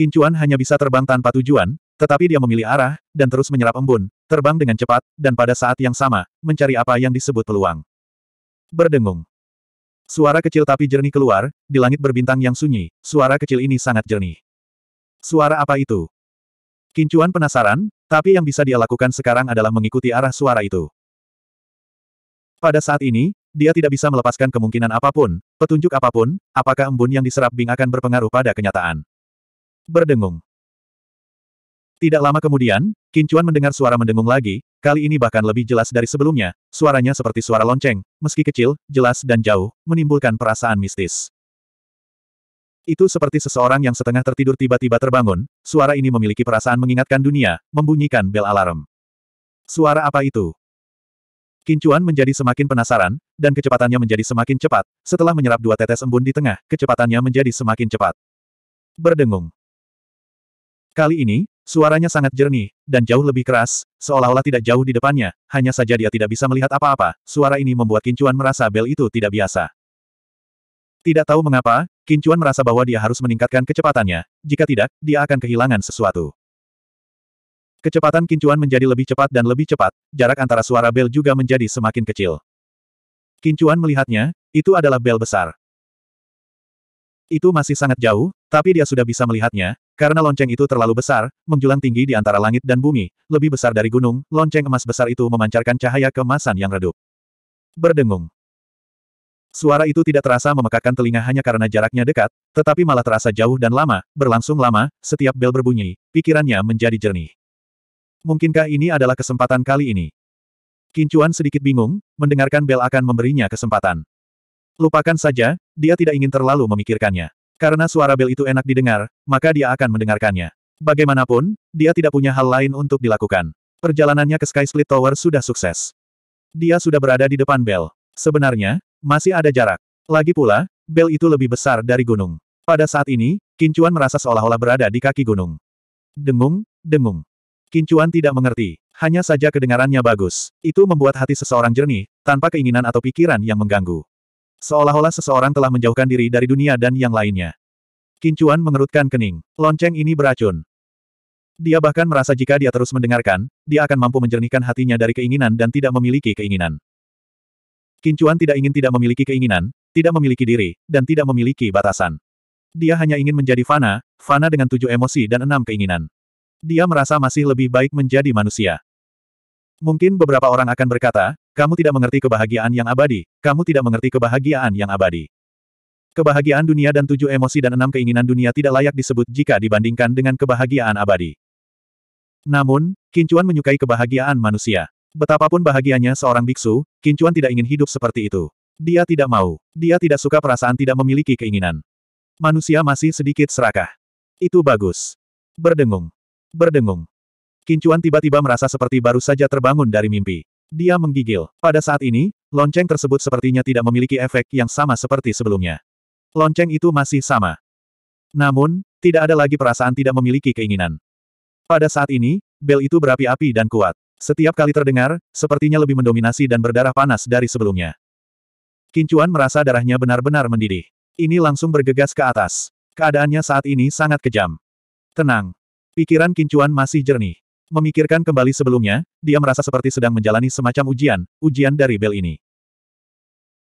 Kincuan hanya bisa terbang tanpa tujuan, tetapi dia memilih arah, dan terus menyerap embun, terbang dengan cepat, dan pada saat yang sama, mencari apa yang disebut peluang. Berdengung. Suara kecil tapi jernih keluar, di langit berbintang yang sunyi, suara kecil ini sangat jernih. Suara apa itu? Kincuan penasaran, tapi yang bisa dia lakukan sekarang adalah mengikuti arah suara itu. Pada saat ini, dia tidak bisa melepaskan kemungkinan apapun, petunjuk apapun, apakah embun yang diserap Bing akan berpengaruh pada kenyataan berdengung. Tidak lama kemudian, Kincuan mendengar suara mendengung lagi, kali ini bahkan lebih jelas dari sebelumnya, suaranya seperti suara lonceng, meski kecil, jelas dan jauh, menimbulkan perasaan mistis. Itu seperti seseorang yang setengah tertidur tiba-tiba terbangun, suara ini memiliki perasaan mengingatkan dunia, membunyikan bel alarm. Suara apa itu? Kincuan menjadi semakin penasaran, dan kecepatannya menjadi semakin cepat. Setelah menyerap dua tetes embun di tengah, kecepatannya menjadi semakin cepat. Berdengung. Kali ini, suaranya sangat jernih, dan jauh lebih keras, seolah-olah tidak jauh di depannya, hanya saja dia tidak bisa melihat apa-apa, suara ini membuat Kincuan merasa bel itu tidak biasa. Tidak tahu mengapa, Kincuan merasa bahwa dia harus meningkatkan kecepatannya, jika tidak, dia akan kehilangan sesuatu. Kecepatan Kincuan menjadi lebih cepat dan lebih cepat, jarak antara suara bel juga menjadi semakin kecil. Kincuan melihatnya, itu adalah bel besar. Itu masih sangat jauh, tapi dia sudah bisa melihatnya, karena lonceng itu terlalu besar, menjulang tinggi di antara langit dan bumi, lebih besar dari gunung, lonceng emas besar itu memancarkan cahaya kemasan yang redup. Berdengung. Suara itu tidak terasa memekakan telinga hanya karena jaraknya dekat, tetapi malah terasa jauh dan lama, berlangsung lama, setiap bel berbunyi, pikirannya menjadi jernih. Mungkinkah ini adalah kesempatan kali ini? Kincuan sedikit bingung, mendengarkan bel akan memberinya kesempatan. Lupakan saja, dia tidak ingin terlalu memikirkannya. Karena suara bel itu enak didengar, maka dia akan mendengarkannya. Bagaimanapun, dia tidak punya hal lain untuk dilakukan. Perjalanannya ke Sky Split Tower sudah sukses. Dia sudah berada di depan bel. Sebenarnya, masih ada jarak. Lagi pula, bel itu lebih besar dari gunung. Pada saat ini, Kincuan merasa seolah-olah berada di kaki gunung. Dengung, dengung. Kincuan tidak mengerti. Hanya saja kedengarannya bagus. Itu membuat hati seseorang jernih, tanpa keinginan atau pikiran yang mengganggu. Seolah-olah seseorang telah menjauhkan diri dari dunia dan yang lainnya. Kincuan mengerutkan kening. Lonceng ini beracun. Dia bahkan merasa jika dia terus mendengarkan, dia akan mampu menjernihkan hatinya dari keinginan dan tidak memiliki keinginan. Kincuan tidak ingin tidak memiliki keinginan, tidak memiliki diri, dan tidak memiliki batasan. Dia hanya ingin menjadi fana, fana dengan tujuh emosi dan enam keinginan. Dia merasa masih lebih baik menjadi manusia. Mungkin beberapa orang akan berkata, kamu tidak mengerti kebahagiaan yang abadi, kamu tidak mengerti kebahagiaan yang abadi. Kebahagiaan dunia dan tujuh emosi dan enam keinginan dunia tidak layak disebut jika dibandingkan dengan kebahagiaan abadi. Namun, Kincuan menyukai kebahagiaan manusia. Betapapun bahagianya seorang biksu, Kincuan tidak ingin hidup seperti itu. Dia tidak mau. Dia tidak suka perasaan tidak memiliki keinginan. Manusia masih sedikit serakah. Itu bagus. Berdengung. Berdengung. Kincuan tiba-tiba merasa seperti baru saja terbangun dari mimpi. Dia menggigil. Pada saat ini, lonceng tersebut sepertinya tidak memiliki efek yang sama seperti sebelumnya. Lonceng itu masih sama. Namun, tidak ada lagi perasaan tidak memiliki keinginan. Pada saat ini, bel itu berapi-api dan kuat. Setiap kali terdengar, sepertinya lebih mendominasi dan berdarah panas dari sebelumnya. Kincuan merasa darahnya benar-benar mendidih. Ini langsung bergegas ke atas. Keadaannya saat ini sangat kejam. Tenang. Pikiran Kincuan masih jernih. Memikirkan kembali sebelumnya, dia merasa seperti sedang menjalani semacam ujian, ujian dari bel ini.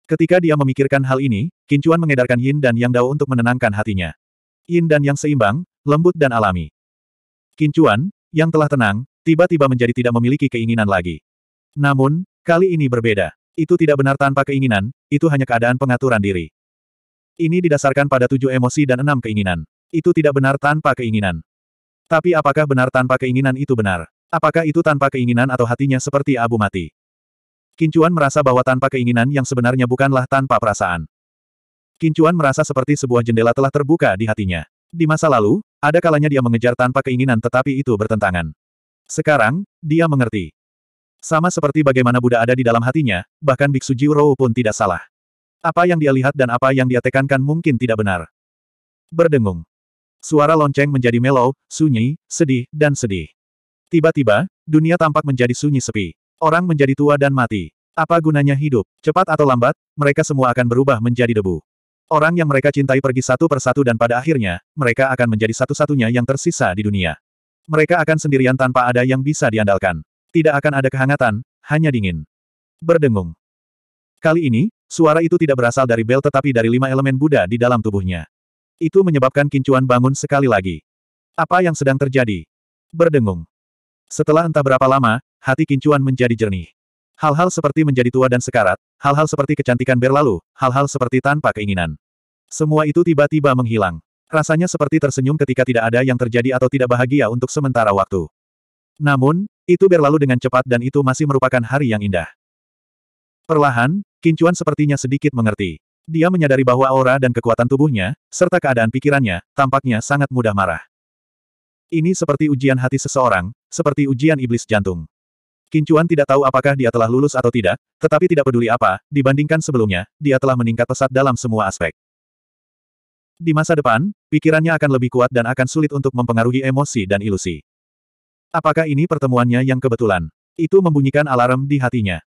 Ketika dia memikirkan hal ini, Kincuan mengedarkan Yin dan Yang Dao untuk menenangkan hatinya. Yin dan Yang seimbang, lembut dan alami. Kincuan, yang telah tenang, tiba-tiba menjadi tidak memiliki keinginan lagi. Namun, kali ini berbeda. Itu tidak benar tanpa keinginan, itu hanya keadaan pengaturan diri. Ini didasarkan pada tujuh emosi dan enam keinginan. Itu tidak benar tanpa keinginan. Tapi apakah benar tanpa keinginan itu benar? Apakah itu tanpa keinginan atau hatinya seperti abu mati? Kincuan merasa bahwa tanpa keinginan yang sebenarnya bukanlah tanpa perasaan. Kincuan merasa seperti sebuah jendela telah terbuka di hatinya. Di masa lalu, ada kalanya dia mengejar tanpa keinginan tetapi itu bertentangan. Sekarang, dia mengerti. Sama seperti bagaimana Buddha ada di dalam hatinya, bahkan Biksu Jiro pun tidak salah. Apa yang dia lihat dan apa yang dia tekankan mungkin tidak benar. Berdengung. Suara lonceng menjadi melow, sunyi, sedih, dan sedih. Tiba-tiba, dunia tampak menjadi sunyi sepi. Orang menjadi tua dan mati. Apa gunanya hidup? Cepat atau lambat, mereka semua akan berubah menjadi debu. Orang yang mereka cintai pergi satu persatu dan pada akhirnya, mereka akan menjadi satu-satunya yang tersisa di dunia. Mereka akan sendirian tanpa ada yang bisa diandalkan. Tidak akan ada kehangatan, hanya dingin. Berdengung. Kali ini, suara itu tidak berasal dari bel tetapi dari lima elemen Buddha di dalam tubuhnya. Itu menyebabkan kincuan bangun sekali lagi. Apa yang sedang terjadi? Berdengung. Setelah entah berapa lama, hati kincuan menjadi jernih. Hal-hal seperti menjadi tua dan sekarat, hal-hal seperti kecantikan berlalu, hal-hal seperti tanpa keinginan. Semua itu tiba-tiba menghilang. Rasanya seperti tersenyum ketika tidak ada yang terjadi atau tidak bahagia untuk sementara waktu. Namun, itu berlalu dengan cepat dan itu masih merupakan hari yang indah. Perlahan, Kincuan sepertinya sedikit mengerti. Dia menyadari bahwa aura dan kekuatan tubuhnya, serta keadaan pikirannya, tampaknya sangat mudah marah. Ini seperti ujian hati seseorang, seperti ujian iblis jantung. Kincuan tidak tahu apakah dia telah lulus atau tidak, tetapi tidak peduli apa, dibandingkan sebelumnya, dia telah meningkat pesat dalam semua aspek. Di masa depan, pikirannya akan lebih kuat dan akan sulit untuk mempengaruhi emosi dan ilusi. Apakah ini pertemuannya yang kebetulan? Itu membunyikan alarm di hatinya.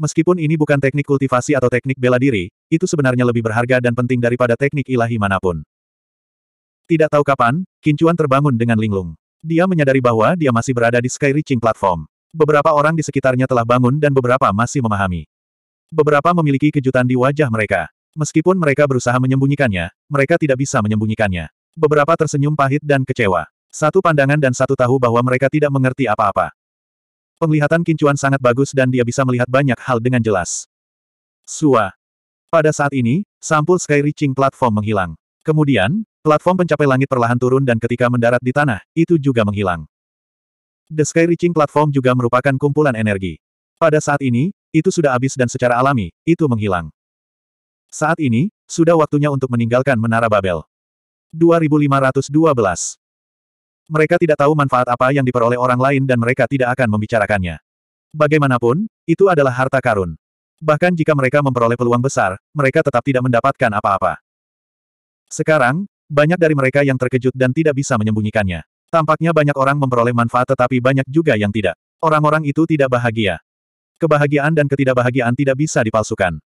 Meskipun ini bukan teknik kultivasi atau teknik bela diri, itu sebenarnya lebih berharga dan penting daripada teknik ilahi manapun. Tidak tahu kapan, Kincuan terbangun dengan linglung. Dia menyadari bahwa dia masih berada di sky reaching platform. Beberapa orang di sekitarnya telah bangun dan beberapa masih memahami. Beberapa memiliki kejutan di wajah mereka. Meskipun mereka berusaha menyembunyikannya, mereka tidak bisa menyembunyikannya. Beberapa tersenyum pahit dan kecewa. Satu pandangan dan satu tahu bahwa mereka tidak mengerti apa-apa. Penglihatan Kincuan sangat bagus dan dia bisa melihat banyak hal dengan jelas. Sua. Pada saat ini, sampul Sky Reaching Platform menghilang. Kemudian, platform pencapai langit perlahan turun dan ketika mendarat di tanah, itu juga menghilang. The Sky Reaching Platform juga merupakan kumpulan energi. Pada saat ini, itu sudah habis dan secara alami, itu menghilang. Saat ini, sudah waktunya untuk meninggalkan Menara Babel. 2512 mereka tidak tahu manfaat apa yang diperoleh orang lain dan mereka tidak akan membicarakannya. Bagaimanapun, itu adalah harta karun. Bahkan jika mereka memperoleh peluang besar, mereka tetap tidak mendapatkan apa-apa. Sekarang, banyak dari mereka yang terkejut dan tidak bisa menyembunyikannya. Tampaknya banyak orang memperoleh manfaat tetapi banyak juga yang tidak. Orang-orang itu tidak bahagia. Kebahagiaan dan ketidakbahagiaan tidak bisa dipalsukan.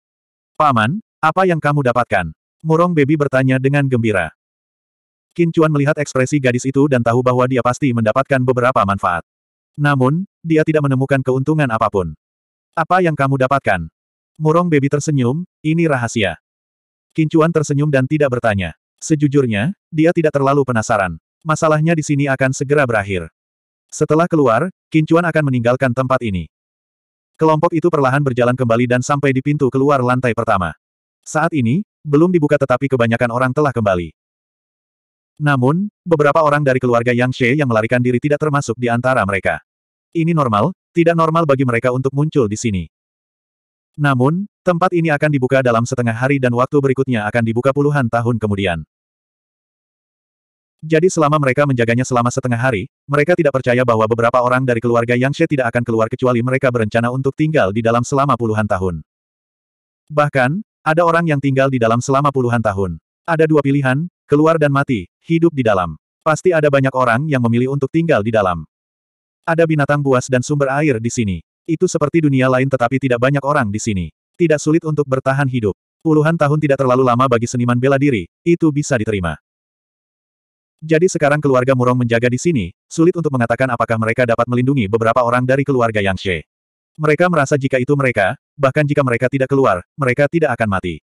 Paman, apa yang kamu dapatkan? Murong Baby bertanya dengan gembira. Qin Chuan melihat ekspresi gadis itu dan tahu bahwa dia pasti mendapatkan beberapa manfaat. Namun, dia tidak menemukan keuntungan apapun. Apa yang kamu dapatkan? Murong Baby tersenyum, ini rahasia. Qin Chuan tersenyum dan tidak bertanya. Sejujurnya, dia tidak terlalu penasaran. Masalahnya di sini akan segera berakhir. Setelah keluar, Qin Chuan akan meninggalkan tempat ini. Kelompok itu perlahan berjalan kembali dan sampai di pintu keluar lantai pertama. Saat ini, belum dibuka tetapi kebanyakan orang telah kembali. Namun, beberapa orang dari keluarga Yang She yang melarikan diri tidak termasuk di antara mereka. Ini normal, tidak normal bagi mereka untuk muncul di sini. Namun, tempat ini akan dibuka dalam setengah hari dan waktu berikutnya akan dibuka puluhan tahun kemudian. Jadi selama mereka menjaganya selama setengah hari, mereka tidak percaya bahwa beberapa orang dari keluarga Yang She tidak akan keluar kecuali mereka berencana untuk tinggal di dalam selama puluhan tahun. Bahkan, ada orang yang tinggal di dalam selama puluhan tahun. Ada dua pilihan, Keluar dan mati, hidup di dalam. Pasti ada banyak orang yang memilih untuk tinggal di dalam. Ada binatang buas dan sumber air di sini. Itu seperti dunia lain tetapi tidak banyak orang di sini. Tidak sulit untuk bertahan hidup. Puluhan tahun tidak terlalu lama bagi seniman bela diri, itu bisa diterima. Jadi sekarang keluarga Murong menjaga di sini, sulit untuk mengatakan apakah mereka dapat melindungi beberapa orang dari keluarga Yang She. Mereka merasa jika itu mereka, bahkan jika mereka tidak keluar, mereka tidak akan mati.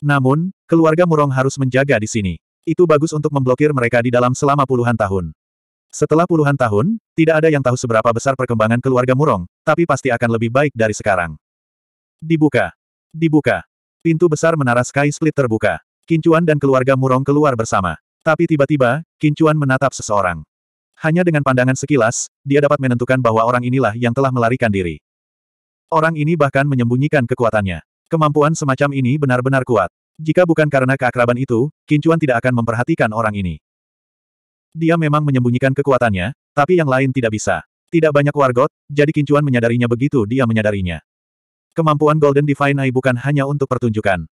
Namun, keluarga Murong harus menjaga di sini. Itu bagus untuk memblokir mereka di dalam selama puluhan tahun. Setelah puluhan tahun, tidak ada yang tahu seberapa besar perkembangan keluarga Murong, tapi pasti akan lebih baik dari sekarang. Dibuka. Dibuka. Pintu besar menara Sky Split terbuka. Kincuan dan keluarga Murong keluar bersama. Tapi tiba-tiba, Kincuan menatap seseorang. Hanya dengan pandangan sekilas, dia dapat menentukan bahwa orang inilah yang telah melarikan diri. Orang ini bahkan menyembunyikan kekuatannya. Kemampuan semacam ini benar-benar kuat. Jika bukan karena keakraban itu, Kincuan tidak akan memperhatikan orang ini. Dia memang menyembunyikan kekuatannya, tapi yang lain tidak bisa. Tidak banyak wargot, jadi Kincuan menyadarinya begitu dia menyadarinya. Kemampuan Golden Divine Eye bukan hanya untuk pertunjukan.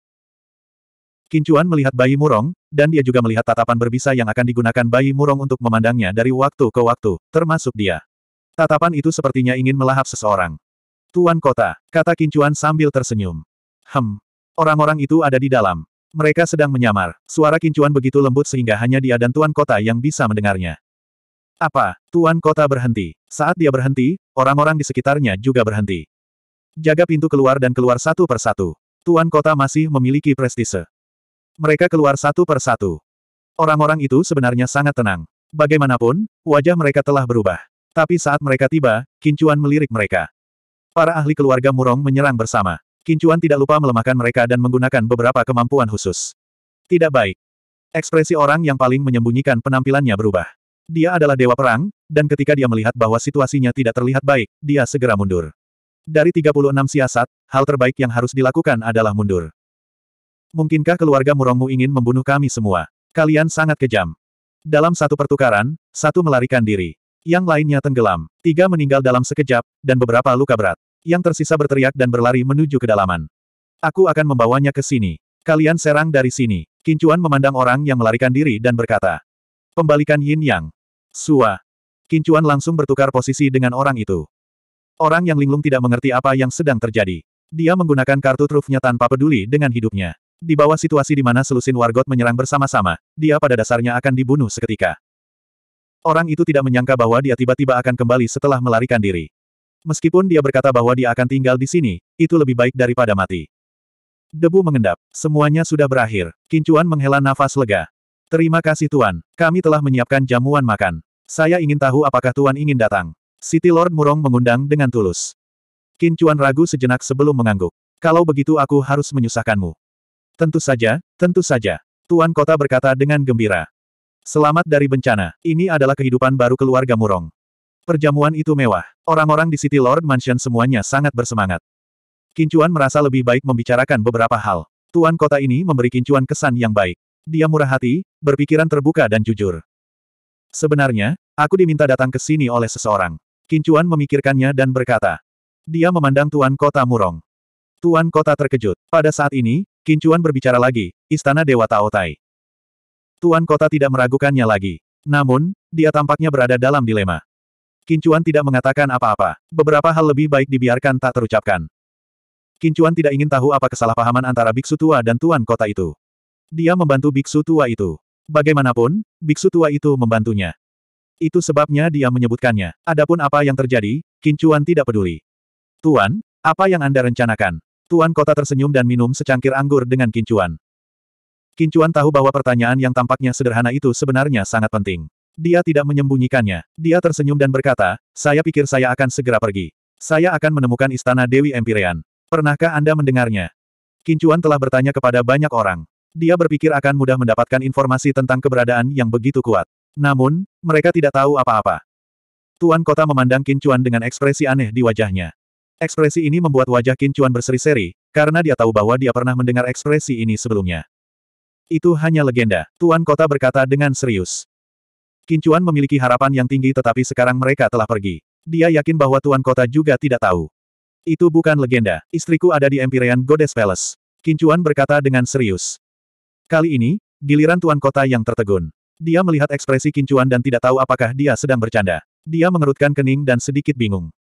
Kincuan melihat bayi murong, dan dia juga melihat tatapan berbisa yang akan digunakan bayi murong untuk memandangnya dari waktu ke waktu, termasuk dia. Tatapan itu sepertinya ingin melahap seseorang. Tuan kota, kata Kincuan sambil tersenyum. Hem. Orang-orang itu ada di dalam. Mereka sedang menyamar. Suara kincuan begitu lembut sehingga hanya dia dan Tuan Kota yang bisa mendengarnya. Apa? Tuan Kota berhenti. Saat dia berhenti, orang-orang di sekitarnya juga berhenti. Jaga pintu keluar dan keluar satu persatu. Tuan Kota masih memiliki prestise. Mereka keluar satu persatu. Orang-orang itu sebenarnya sangat tenang. Bagaimanapun, wajah mereka telah berubah. Tapi saat mereka tiba, kincuan melirik mereka. Para ahli keluarga Murong menyerang bersama. Kincuan tidak lupa melemahkan mereka dan menggunakan beberapa kemampuan khusus. Tidak baik. Ekspresi orang yang paling menyembunyikan penampilannya berubah. Dia adalah dewa perang, dan ketika dia melihat bahwa situasinya tidak terlihat baik, dia segera mundur. Dari 36 siasat, hal terbaik yang harus dilakukan adalah mundur. Mungkinkah keluarga Murongmu ingin membunuh kami semua? Kalian sangat kejam. Dalam satu pertukaran, satu melarikan diri. Yang lainnya tenggelam, tiga meninggal dalam sekejap, dan beberapa luka berat yang tersisa berteriak dan berlari menuju kedalaman. Aku akan membawanya ke sini. Kalian serang dari sini. Kincuan memandang orang yang melarikan diri dan berkata. Pembalikan yin yang. Sua. Kincuan langsung bertukar posisi dengan orang itu. Orang yang linglung tidak mengerti apa yang sedang terjadi. Dia menggunakan kartu trufnya tanpa peduli dengan hidupnya. Di bawah situasi di mana selusin wargot menyerang bersama-sama, dia pada dasarnya akan dibunuh seketika. Orang itu tidak menyangka bahwa dia tiba-tiba akan kembali setelah melarikan diri. Meskipun dia berkata bahwa dia akan tinggal di sini, itu lebih baik daripada mati. Debu mengendap. Semuanya sudah berakhir. Kincuan menghela nafas lega. Terima kasih Tuan. Kami telah menyiapkan jamuan makan. Saya ingin tahu apakah Tuan ingin datang. City Lord Murong mengundang dengan tulus. Kincuan ragu sejenak sebelum mengangguk. Kalau begitu aku harus menyusahkanmu. Tentu saja, tentu saja. Tuan Kota berkata dengan gembira. Selamat dari bencana, ini adalah kehidupan baru keluarga Murong. Perjamuan itu mewah. Orang-orang di City Lord Mansion semuanya sangat bersemangat. Kincuan merasa lebih baik membicarakan beberapa hal. Tuan kota ini memberi Kincuan kesan yang baik. Dia murah hati, berpikiran terbuka dan jujur. Sebenarnya, aku diminta datang ke sini oleh seseorang. Kincuan memikirkannya dan berkata. Dia memandang Tuan Kota Murong. Tuan Kota terkejut. Pada saat ini, Kincuan berbicara lagi, Istana Dewa Taotai. Tuan Kota tidak meragukannya lagi. Namun, dia tampaknya berada dalam dilema. Kincuan tidak mengatakan apa-apa. Beberapa hal lebih baik dibiarkan tak terucapkan. Kincuan tidak ingin tahu apa kesalahpahaman antara biksu tua dan tuan kota itu. Dia membantu biksu tua itu. Bagaimanapun, biksu tua itu membantunya. Itu sebabnya dia menyebutkannya. Adapun apa yang terjadi, Kincuan tidak peduli. Tuan, apa yang Anda rencanakan? Tuan kota tersenyum dan minum secangkir anggur dengan Kincuan. Kincuan tahu bahwa pertanyaan yang tampaknya sederhana itu sebenarnya sangat penting. Dia tidak menyembunyikannya. Dia tersenyum dan berkata, saya pikir saya akan segera pergi. Saya akan menemukan istana Dewi Empyrean. Pernahkah Anda mendengarnya? Kincuan telah bertanya kepada banyak orang. Dia berpikir akan mudah mendapatkan informasi tentang keberadaan yang begitu kuat. Namun, mereka tidak tahu apa-apa. Tuan kota memandang Kincuan dengan ekspresi aneh di wajahnya. Ekspresi ini membuat wajah Kincuan berseri-seri, karena dia tahu bahwa dia pernah mendengar ekspresi ini sebelumnya. Itu hanya legenda, Tuan Kota berkata dengan serius. Kincuan memiliki harapan yang tinggi tetapi sekarang mereka telah pergi. Dia yakin bahwa Tuan Kota juga tidak tahu. Itu bukan legenda. Istriku ada di Empyrean Goddess Palace. Kincuan berkata dengan serius. Kali ini, giliran Tuan Kota yang tertegun. Dia melihat ekspresi Kincuan dan tidak tahu apakah dia sedang bercanda. Dia mengerutkan kening dan sedikit bingung.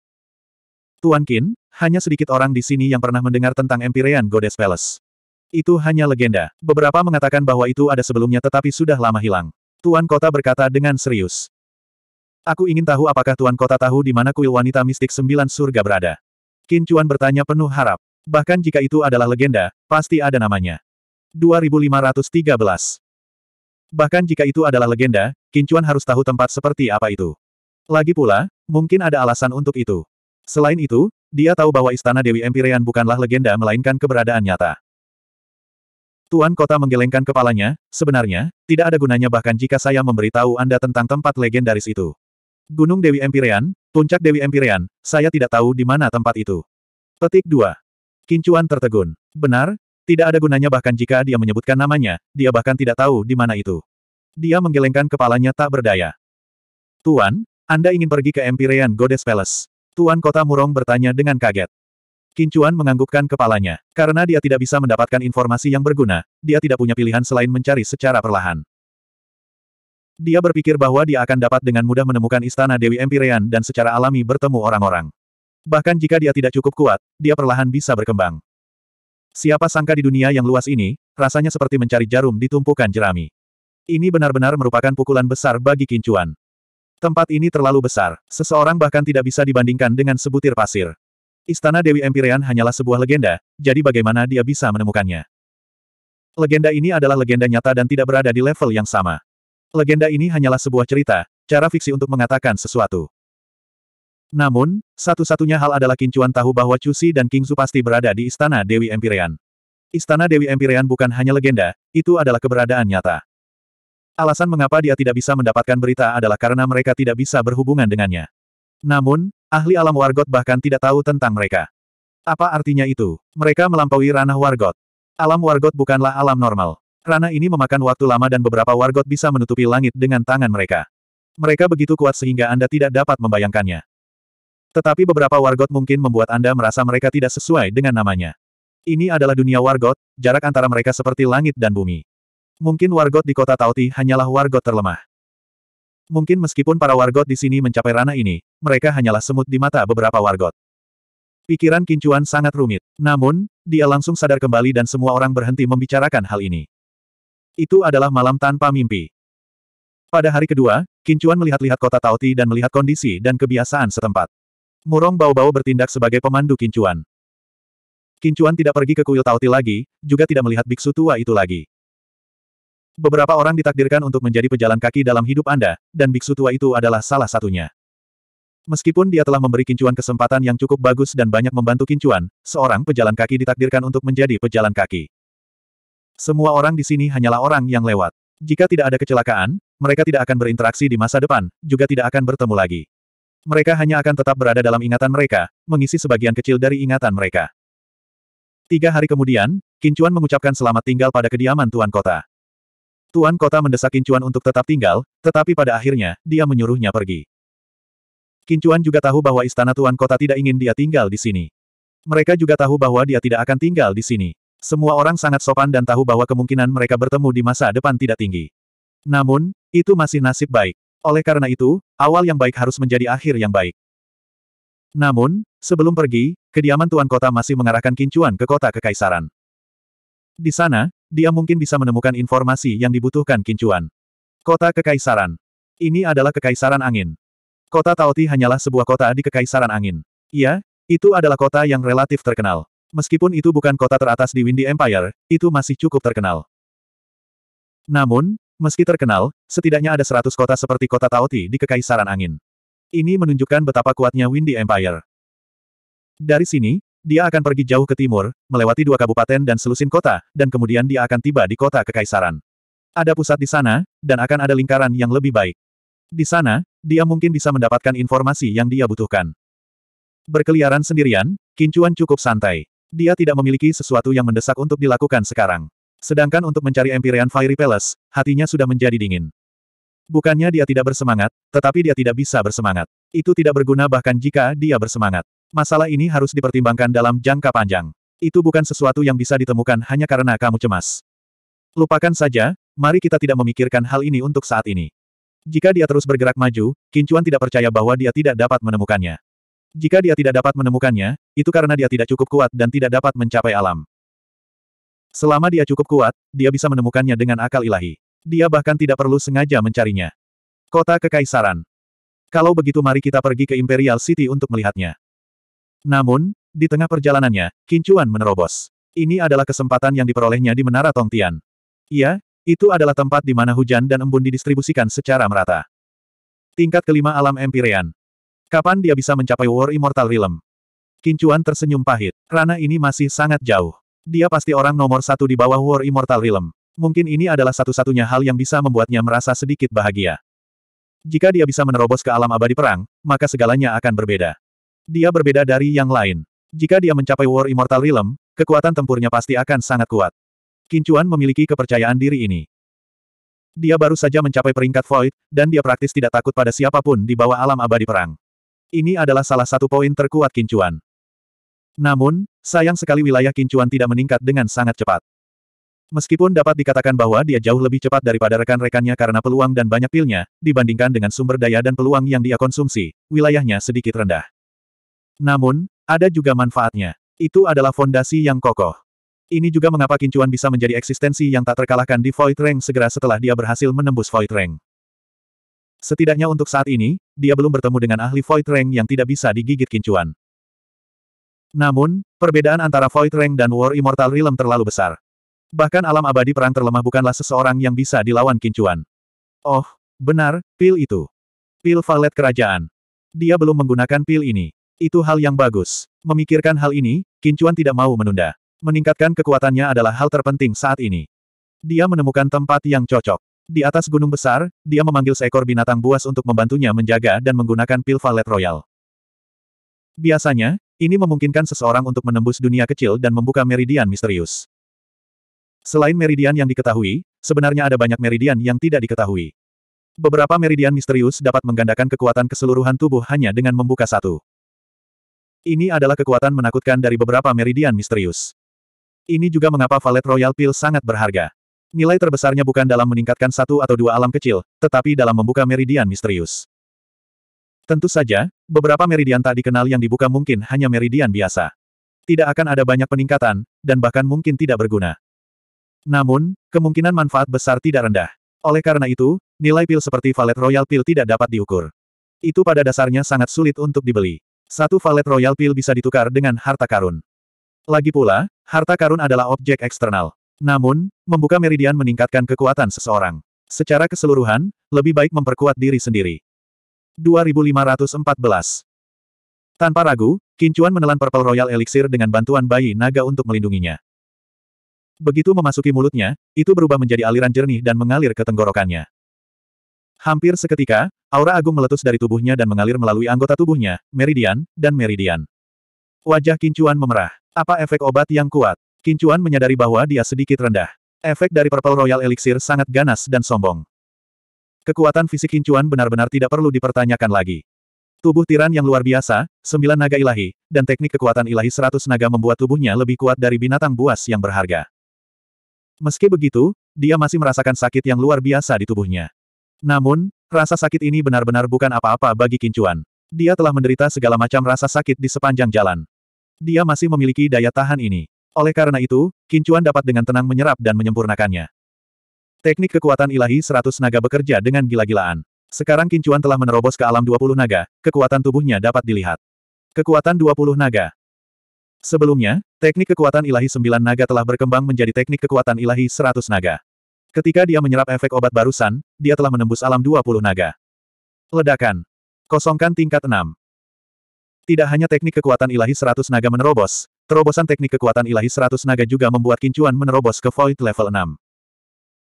Tuan Kin, hanya sedikit orang di sini yang pernah mendengar tentang Empyrean Goddess Palace. Itu hanya legenda. Beberapa mengatakan bahwa itu ada sebelumnya tetapi sudah lama hilang. Tuan Kota berkata dengan serius. Aku ingin tahu apakah Tuan Kota tahu di mana kuil wanita mistik sembilan surga berada. Qin Chuan bertanya penuh harap. Bahkan jika itu adalah legenda, pasti ada namanya. 2513 Bahkan jika itu adalah legenda, Qin Chuan harus tahu tempat seperti apa itu. Lagi pula, mungkin ada alasan untuk itu. Selain itu, dia tahu bahwa Istana Dewi Empyrean bukanlah legenda melainkan keberadaan nyata. Tuan kota menggelengkan kepalanya, sebenarnya, tidak ada gunanya bahkan jika saya memberitahu Anda tentang tempat legendaris itu. Gunung Dewi Empirean, puncak Dewi Empirean, saya tidak tahu di mana tempat itu. Petik 2. Kincuan tertegun. Benar, tidak ada gunanya bahkan jika dia menyebutkan namanya, dia bahkan tidak tahu di mana itu. Dia menggelengkan kepalanya tak berdaya. Tuan, Anda ingin pergi ke Empirean Goddess Palace? Tuan kota Murong bertanya dengan kaget. Kincuan menganggukkan kepalanya. Karena dia tidak bisa mendapatkan informasi yang berguna, dia tidak punya pilihan selain mencari secara perlahan. Dia berpikir bahwa dia akan dapat dengan mudah menemukan istana Dewi Empirean dan secara alami bertemu orang-orang. Bahkan jika dia tidak cukup kuat, dia perlahan bisa berkembang. Siapa sangka di dunia yang luas ini, rasanya seperti mencari jarum di tumpukan jerami. Ini benar-benar merupakan pukulan besar bagi Kincuan. Tempat ini terlalu besar, seseorang bahkan tidak bisa dibandingkan dengan sebutir pasir. Istana Dewi Empyrean hanyalah sebuah legenda, jadi bagaimana dia bisa menemukannya? Legenda ini adalah legenda nyata dan tidak berada di level yang sama. Legenda ini hanyalah sebuah cerita, cara fiksi untuk mengatakan sesuatu. Namun, satu-satunya hal adalah Kincuan tahu bahwa Cusi dan King Su pasti berada di Istana Dewi Empyrean. Istana Dewi Empyrean bukan hanya legenda, itu adalah keberadaan nyata. Alasan mengapa dia tidak bisa mendapatkan berita adalah karena mereka tidak bisa berhubungan dengannya. Namun, Ahli alam Wargot bahkan tidak tahu tentang mereka. Apa artinya itu? Mereka melampaui ranah Wargot. Alam Wargot bukanlah alam normal. Ranah ini memakan waktu lama dan beberapa Wargot bisa menutupi langit dengan tangan mereka. Mereka begitu kuat sehingga Anda tidak dapat membayangkannya. Tetapi beberapa Wargot mungkin membuat Anda merasa mereka tidak sesuai dengan namanya. Ini adalah dunia Wargot, jarak antara mereka seperti langit dan bumi. Mungkin Wargot di kota Tauti hanyalah Wargot terlemah. Mungkin meskipun para wargot di sini mencapai ranah ini, mereka hanyalah semut di mata beberapa wargot. Pikiran Kincuan sangat rumit. Namun, dia langsung sadar kembali dan semua orang berhenti membicarakan hal ini. Itu adalah malam tanpa mimpi. Pada hari kedua, Kincuan melihat-lihat kota Taoti dan melihat kondisi dan kebiasaan setempat. Murong bau-bau bertindak sebagai pemandu Kincuan. Kincuan tidak pergi ke kuil Taoti lagi, juga tidak melihat biksu tua itu lagi. Beberapa orang ditakdirkan untuk menjadi pejalan kaki dalam hidup Anda, dan biksu tua itu adalah salah satunya. Meskipun dia telah memberi Kincuan kesempatan yang cukup bagus dan banyak membantu Kincuan, seorang pejalan kaki ditakdirkan untuk menjadi pejalan kaki. Semua orang di sini hanyalah orang yang lewat. Jika tidak ada kecelakaan, mereka tidak akan berinteraksi di masa depan, juga tidak akan bertemu lagi. Mereka hanya akan tetap berada dalam ingatan mereka, mengisi sebagian kecil dari ingatan mereka. Tiga hari kemudian, Kincuan mengucapkan selamat tinggal pada kediaman Tuan Kota. Tuan kota mendesak Kincuan untuk tetap tinggal, tetapi pada akhirnya, dia menyuruhnya pergi. Kincuan juga tahu bahwa istana Tuan kota tidak ingin dia tinggal di sini. Mereka juga tahu bahwa dia tidak akan tinggal di sini. Semua orang sangat sopan dan tahu bahwa kemungkinan mereka bertemu di masa depan tidak tinggi. Namun, itu masih nasib baik. Oleh karena itu, awal yang baik harus menjadi akhir yang baik. Namun, sebelum pergi, kediaman Tuan Kota masih mengarahkan Kincuan ke kota Kekaisaran. Di sana, dia mungkin bisa menemukan informasi yang dibutuhkan Kincuan. Kota Kekaisaran. Ini adalah Kekaisaran Angin. Kota Taoti hanyalah sebuah kota di Kekaisaran Angin. Iya, itu adalah kota yang relatif terkenal. Meskipun itu bukan kota teratas di Windy Empire, itu masih cukup terkenal. Namun, meski terkenal, setidaknya ada 100 kota seperti kota Taoti di Kekaisaran Angin. Ini menunjukkan betapa kuatnya Windy Empire. Dari sini, dia akan pergi jauh ke timur, melewati dua kabupaten dan selusin kota, dan kemudian dia akan tiba di kota kekaisaran. Ada pusat di sana, dan akan ada lingkaran yang lebih baik. Di sana, dia mungkin bisa mendapatkan informasi yang dia butuhkan. Berkeliaran sendirian, Kincuan cukup santai. Dia tidak memiliki sesuatu yang mendesak untuk dilakukan sekarang. Sedangkan untuk mencari Empyrean Fiery Palace, hatinya sudah menjadi dingin. Bukannya dia tidak bersemangat, tetapi dia tidak bisa bersemangat. Itu tidak berguna bahkan jika dia bersemangat. Masalah ini harus dipertimbangkan dalam jangka panjang. Itu bukan sesuatu yang bisa ditemukan hanya karena kamu cemas. Lupakan saja, mari kita tidak memikirkan hal ini untuk saat ini. Jika dia terus bergerak maju, Kincuan tidak percaya bahwa dia tidak dapat menemukannya. Jika dia tidak dapat menemukannya, itu karena dia tidak cukup kuat dan tidak dapat mencapai alam. Selama dia cukup kuat, dia bisa menemukannya dengan akal ilahi. Dia bahkan tidak perlu sengaja mencarinya. Kota Kekaisaran. Kalau begitu mari kita pergi ke Imperial City untuk melihatnya. Namun, di tengah perjalanannya, Kincuan menerobos. Ini adalah kesempatan yang diperolehnya di Menara Tongtian. Iya, itu adalah tempat di mana hujan dan embun didistribusikan secara merata. Tingkat kelima alam Empyrean. Kapan dia bisa mencapai War Immortal Realm? Kincuan tersenyum pahit. Rana ini masih sangat jauh. Dia pasti orang nomor satu di bawah War Immortal Realm. Mungkin ini adalah satu-satunya hal yang bisa membuatnya merasa sedikit bahagia. Jika dia bisa menerobos ke alam abadi perang, maka segalanya akan berbeda. Dia berbeda dari yang lain. Jika dia mencapai War Immortal Realm, kekuatan tempurnya pasti akan sangat kuat. Kincuan memiliki kepercayaan diri ini. Dia baru saja mencapai peringkat Void, dan dia praktis tidak takut pada siapapun di bawah alam abadi perang. Ini adalah salah satu poin terkuat Kincuan. Namun, sayang sekali wilayah Kincuan tidak meningkat dengan sangat cepat. Meskipun dapat dikatakan bahwa dia jauh lebih cepat daripada rekan-rekannya karena peluang dan banyak pilnya, dibandingkan dengan sumber daya dan peluang yang dia konsumsi, wilayahnya sedikit rendah. Namun, ada juga manfaatnya. Itu adalah fondasi yang kokoh. Ini juga mengapa kincuan bisa menjadi eksistensi yang tak terkalahkan di Void Rank segera setelah dia berhasil menembus Void Rank. Setidaknya untuk saat ini, dia belum bertemu dengan ahli Void Rank yang tidak bisa digigit kincuan. Namun, perbedaan antara Void Rank dan War Immortal Realm terlalu besar. Bahkan alam abadi perang terlemah bukanlah seseorang yang bisa dilawan kincuan. Oh, benar, pil itu. Pil valet kerajaan. Dia belum menggunakan pil ini. Itu hal yang bagus. Memikirkan hal ini, Kincuan tidak mau menunda. Meningkatkan kekuatannya adalah hal terpenting saat ini. Dia menemukan tempat yang cocok. Di atas gunung besar, dia memanggil seekor binatang buas untuk membantunya menjaga dan menggunakan pil valet royal. Biasanya, ini memungkinkan seseorang untuk menembus dunia kecil dan membuka meridian misterius. Selain meridian yang diketahui, sebenarnya ada banyak meridian yang tidak diketahui. Beberapa meridian misterius dapat menggandakan kekuatan keseluruhan tubuh hanya dengan membuka satu. Ini adalah kekuatan menakutkan dari beberapa meridian misterius. Ini juga mengapa Valet Royal Pill sangat berharga. Nilai terbesarnya bukan dalam meningkatkan satu atau dua alam kecil, tetapi dalam membuka meridian misterius. Tentu saja, beberapa meridian tak dikenal yang dibuka mungkin hanya meridian biasa. Tidak akan ada banyak peningkatan, dan bahkan mungkin tidak berguna. Namun, kemungkinan manfaat besar tidak rendah. Oleh karena itu, nilai pil seperti Valet Royal Pill tidak dapat diukur. Itu pada dasarnya sangat sulit untuk dibeli. Satu valet royal pil bisa ditukar dengan harta karun. Lagi pula, harta karun adalah objek eksternal. Namun, membuka meridian meningkatkan kekuatan seseorang. Secara keseluruhan, lebih baik memperkuat diri sendiri. 2514 Tanpa ragu, Kincuan menelan Purple Royal Elixir dengan bantuan bayi naga untuk melindunginya. Begitu memasuki mulutnya, itu berubah menjadi aliran jernih dan mengalir ke tenggorokannya. Hampir seketika, aura agung meletus dari tubuhnya dan mengalir melalui anggota tubuhnya, meridian, dan meridian. Wajah Kincuan memerah. Apa efek obat yang kuat? Kincuan menyadari bahwa dia sedikit rendah. Efek dari Purple Royal Elixir sangat ganas dan sombong. Kekuatan fisik Kincuan benar-benar tidak perlu dipertanyakan lagi. Tubuh tiran yang luar biasa, sembilan naga ilahi, dan teknik kekuatan ilahi seratus naga membuat tubuhnya lebih kuat dari binatang buas yang berharga. Meski begitu, dia masih merasakan sakit yang luar biasa di tubuhnya. Namun, rasa sakit ini benar-benar bukan apa-apa bagi Kincuan. Dia telah menderita segala macam rasa sakit di sepanjang jalan. Dia masih memiliki daya tahan ini. Oleh karena itu, Kincuan dapat dengan tenang menyerap dan menyempurnakannya. Teknik kekuatan ilahi 100 naga bekerja dengan gila-gilaan. Sekarang Kincuan telah menerobos ke alam 20 naga, kekuatan tubuhnya dapat dilihat. Kekuatan 20 naga. Sebelumnya, teknik kekuatan ilahi 9 naga telah berkembang menjadi teknik kekuatan ilahi 100 naga. Ketika dia menyerap efek obat barusan, dia telah menembus alam 20 naga. Ledakan. Kosongkan tingkat 6. Tidak hanya teknik kekuatan ilahi 100 naga menerobos, terobosan teknik kekuatan ilahi 100 naga juga membuat kincuan menerobos ke void level 6.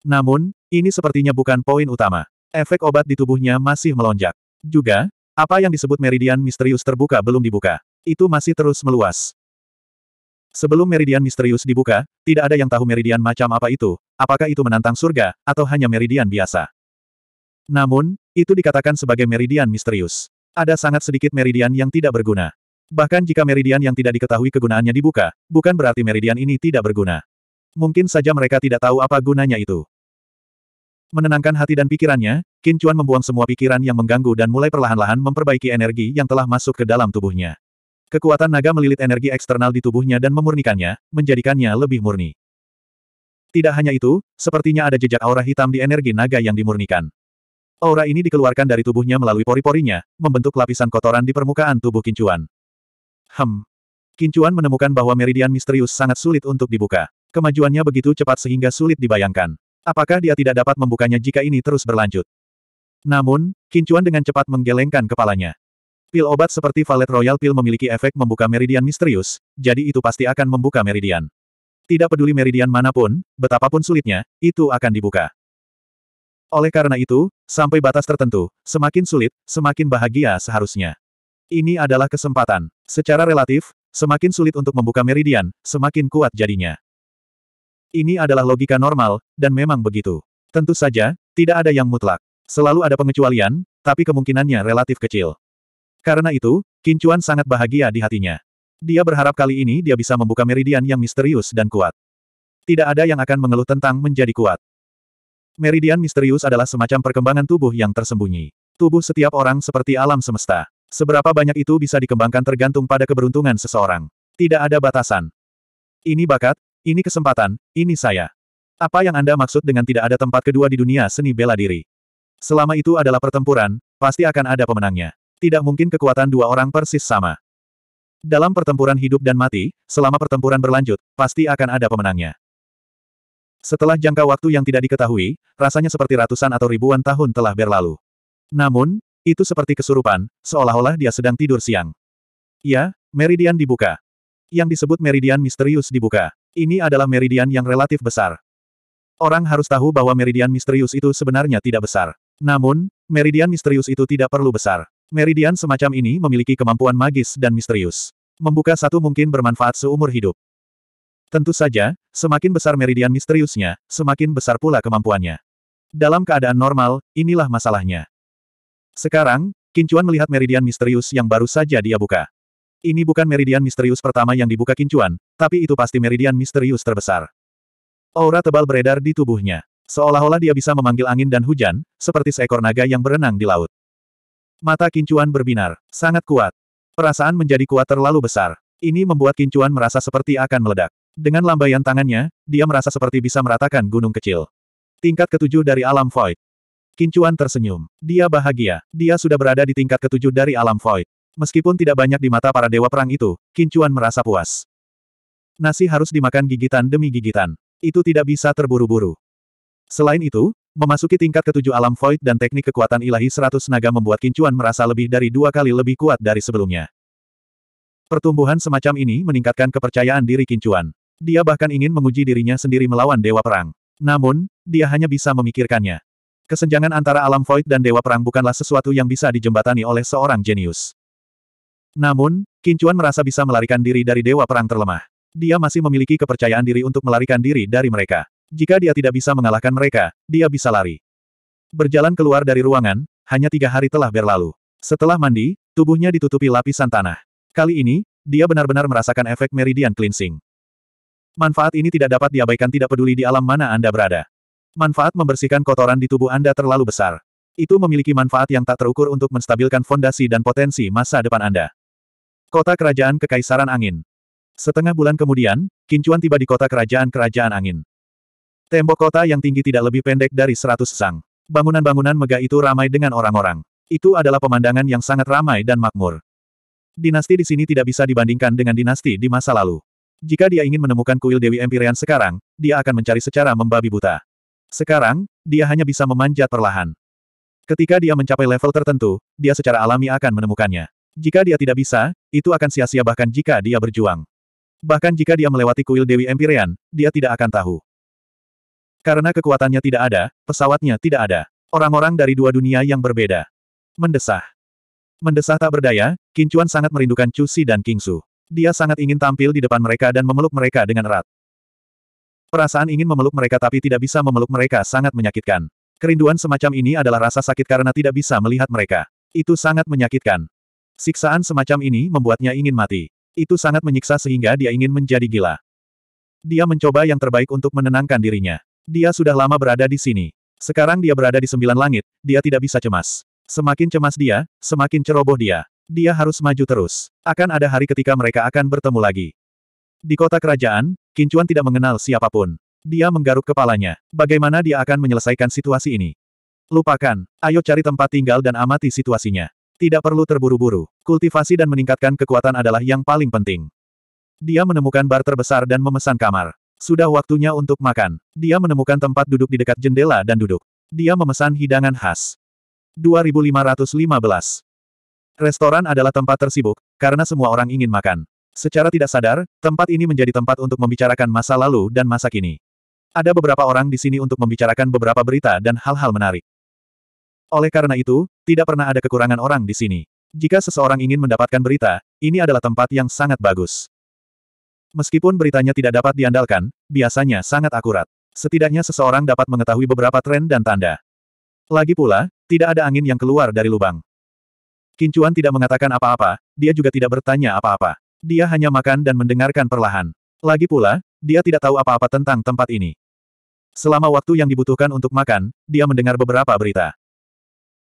Namun, ini sepertinya bukan poin utama. Efek obat di tubuhnya masih melonjak. Juga, apa yang disebut meridian misterius terbuka belum dibuka. Itu masih terus meluas. Sebelum meridian misterius dibuka, tidak ada yang tahu meridian macam apa itu, apakah itu menantang surga, atau hanya meridian biasa. Namun, itu dikatakan sebagai meridian misterius. Ada sangat sedikit meridian yang tidak berguna. Bahkan jika meridian yang tidak diketahui kegunaannya dibuka, bukan berarti meridian ini tidak berguna. Mungkin saja mereka tidak tahu apa gunanya itu. Menenangkan hati dan pikirannya, Kincuan membuang semua pikiran yang mengganggu dan mulai perlahan-lahan memperbaiki energi yang telah masuk ke dalam tubuhnya. Kekuatan naga melilit energi eksternal di tubuhnya dan memurnikannya, menjadikannya lebih murni. Tidak hanya itu, sepertinya ada jejak aura hitam di energi naga yang dimurnikan. Aura ini dikeluarkan dari tubuhnya melalui pori-porinya, membentuk lapisan kotoran di permukaan tubuh Kincuan. Hem. Kincuan menemukan bahwa meridian misterius sangat sulit untuk dibuka. Kemajuannya begitu cepat sehingga sulit dibayangkan. Apakah dia tidak dapat membukanya jika ini terus berlanjut? Namun, Kincuan dengan cepat menggelengkan kepalanya. Pil obat seperti Valet Royal Pil memiliki efek membuka meridian misterius, jadi itu pasti akan membuka meridian. Tidak peduli meridian manapun, betapapun sulitnya, itu akan dibuka. Oleh karena itu, sampai batas tertentu, semakin sulit, semakin bahagia seharusnya. Ini adalah kesempatan. Secara relatif, semakin sulit untuk membuka meridian, semakin kuat jadinya. Ini adalah logika normal, dan memang begitu. Tentu saja, tidak ada yang mutlak. Selalu ada pengecualian, tapi kemungkinannya relatif kecil. Karena itu, Kincuan sangat bahagia di hatinya. Dia berharap kali ini dia bisa membuka meridian yang misterius dan kuat. Tidak ada yang akan mengeluh tentang menjadi kuat. Meridian misterius adalah semacam perkembangan tubuh yang tersembunyi. Tubuh setiap orang seperti alam semesta. Seberapa banyak itu bisa dikembangkan tergantung pada keberuntungan seseorang. Tidak ada batasan. Ini bakat, ini kesempatan, ini saya. Apa yang Anda maksud dengan tidak ada tempat kedua di dunia seni bela diri? Selama itu adalah pertempuran, pasti akan ada pemenangnya. Tidak mungkin kekuatan dua orang persis sama. Dalam pertempuran hidup dan mati, selama pertempuran berlanjut, pasti akan ada pemenangnya. Setelah jangka waktu yang tidak diketahui, rasanya seperti ratusan atau ribuan tahun telah berlalu. Namun, itu seperti kesurupan, seolah-olah dia sedang tidur siang. Ya, meridian dibuka. Yang disebut meridian misterius dibuka. Ini adalah meridian yang relatif besar. Orang harus tahu bahwa meridian misterius itu sebenarnya tidak besar. Namun, meridian misterius itu tidak perlu besar. Meridian semacam ini memiliki kemampuan magis dan misterius. Membuka satu mungkin bermanfaat seumur hidup. Tentu saja, semakin besar meridian misteriusnya, semakin besar pula kemampuannya. Dalam keadaan normal, inilah masalahnya. Sekarang, Kincuan melihat meridian misterius yang baru saja dia buka. Ini bukan meridian misterius pertama yang dibuka Kincuan, tapi itu pasti meridian misterius terbesar. Aura tebal beredar di tubuhnya. Seolah-olah dia bisa memanggil angin dan hujan, seperti seekor naga yang berenang di laut. Mata Kincuan berbinar. Sangat kuat. Perasaan menjadi kuat terlalu besar. Ini membuat Kincuan merasa seperti akan meledak. Dengan lambaian tangannya, dia merasa seperti bisa meratakan gunung kecil. Tingkat ketujuh dari alam void. Kincuan tersenyum. Dia bahagia. Dia sudah berada di tingkat ketujuh dari alam void. Meskipun tidak banyak di mata para dewa perang itu, Kincuan merasa puas. Nasi harus dimakan gigitan demi gigitan. Itu tidak bisa terburu-buru. Selain itu, Memasuki tingkat ketujuh alam void dan teknik kekuatan ilahi seratus naga membuat kincuan merasa lebih dari dua kali lebih kuat dari sebelumnya. Pertumbuhan semacam ini meningkatkan kepercayaan diri kincuan. Dia bahkan ingin menguji dirinya sendiri melawan Dewa Perang. Namun, dia hanya bisa memikirkannya. Kesenjangan antara alam void dan Dewa Perang bukanlah sesuatu yang bisa dijembatani oleh seorang jenius. Namun, Kincuan merasa bisa melarikan diri dari Dewa Perang terlemah. Dia masih memiliki kepercayaan diri untuk melarikan diri dari mereka. Jika dia tidak bisa mengalahkan mereka, dia bisa lari. Berjalan keluar dari ruangan, hanya tiga hari telah berlalu. Setelah mandi, tubuhnya ditutupi lapisan tanah. Kali ini, dia benar-benar merasakan efek meridian cleansing. Manfaat ini tidak dapat diabaikan tidak peduli di alam mana Anda berada. Manfaat membersihkan kotoran di tubuh Anda terlalu besar. Itu memiliki manfaat yang tak terukur untuk menstabilkan fondasi dan potensi masa depan Anda. Kota Kerajaan Kekaisaran Angin Setengah bulan kemudian, Kincuan tiba di kota Kerajaan Kerajaan Angin. Tembok kota yang tinggi tidak lebih pendek dari seratus sang. Bangunan-bangunan megah itu ramai dengan orang-orang. Itu adalah pemandangan yang sangat ramai dan makmur. Dinasti di sini tidak bisa dibandingkan dengan dinasti di masa lalu. Jika dia ingin menemukan kuil Dewi Empyrean sekarang, dia akan mencari secara membabi buta. Sekarang, dia hanya bisa memanjat perlahan. Ketika dia mencapai level tertentu, dia secara alami akan menemukannya. Jika dia tidak bisa, itu akan sia-sia bahkan jika dia berjuang. Bahkan jika dia melewati kuil Dewi Empyrean, dia tidak akan tahu. Karena kekuatannya tidak ada, pesawatnya tidak ada. Orang-orang dari dua dunia yang berbeda. Mendesah. Mendesah tak berdaya, Kincuan sangat merindukan Chu Si dan King Su. Dia sangat ingin tampil di depan mereka dan memeluk mereka dengan erat. Perasaan ingin memeluk mereka tapi tidak bisa memeluk mereka sangat menyakitkan. Kerinduan semacam ini adalah rasa sakit karena tidak bisa melihat mereka. Itu sangat menyakitkan. Siksaan semacam ini membuatnya ingin mati. Itu sangat menyiksa sehingga dia ingin menjadi gila. Dia mencoba yang terbaik untuk menenangkan dirinya. Dia sudah lama berada di sini. Sekarang dia berada di sembilan langit, dia tidak bisa cemas. Semakin cemas dia, semakin ceroboh dia. Dia harus maju terus. Akan ada hari ketika mereka akan bertemu lagi. Di kota kerajaan, Kincuan tidak mengenal siapapun. Dia menggaruk kepalanya. Bagaimana dia akan menyelesaikan situasi ini? Lupakan, ayo cari tempat tinggal dan amati situasinya. Tidak perlu terburu-buru. Kultivasi dan meningkatkan kekuatan adalah yang paling penting. Dia menemukan bar terbesar dan memesan kamar. Sudah waktunya untuk makan. Dia menemukan tempat duduk di dekat jendela dan duduk. Dia memesan hidangan khas. 2515 Restoran adalah tempat tersibuk, karena semua orang ingin makan. Secara tidak sadar, tempat ini menjadi tempat untuk membicarakan masa lalu dan masa kini. Ada beberapa orang di sini untuk membicarakan beberapa berita dan hal-hal menarik. Oleh karena itu, tidak pernah ada kekurangan orang di sini. Jika seseorang ingin mendapatkan berita, ini adalah tempat yang sangat bagus. Meskipun beritanya tidak dapat diandalkan, biasanya sangat akurat. Setidaknya seseorang dapat mengetahui beberapa tren dan tanda. Lagi pula, tidak ada angin yang keluar dari lubang. Kincuan tidak mengatakan apa-apa, dia juga tidak bertanya apa-apa. Dia hanya makan dan mendengarkan perlahan. Lagi pula, dia tidak tahu apa-apa tentang tempat ini. Selama waktu yang dibutuhkan untuk makan, dia mendengar beberapa berita.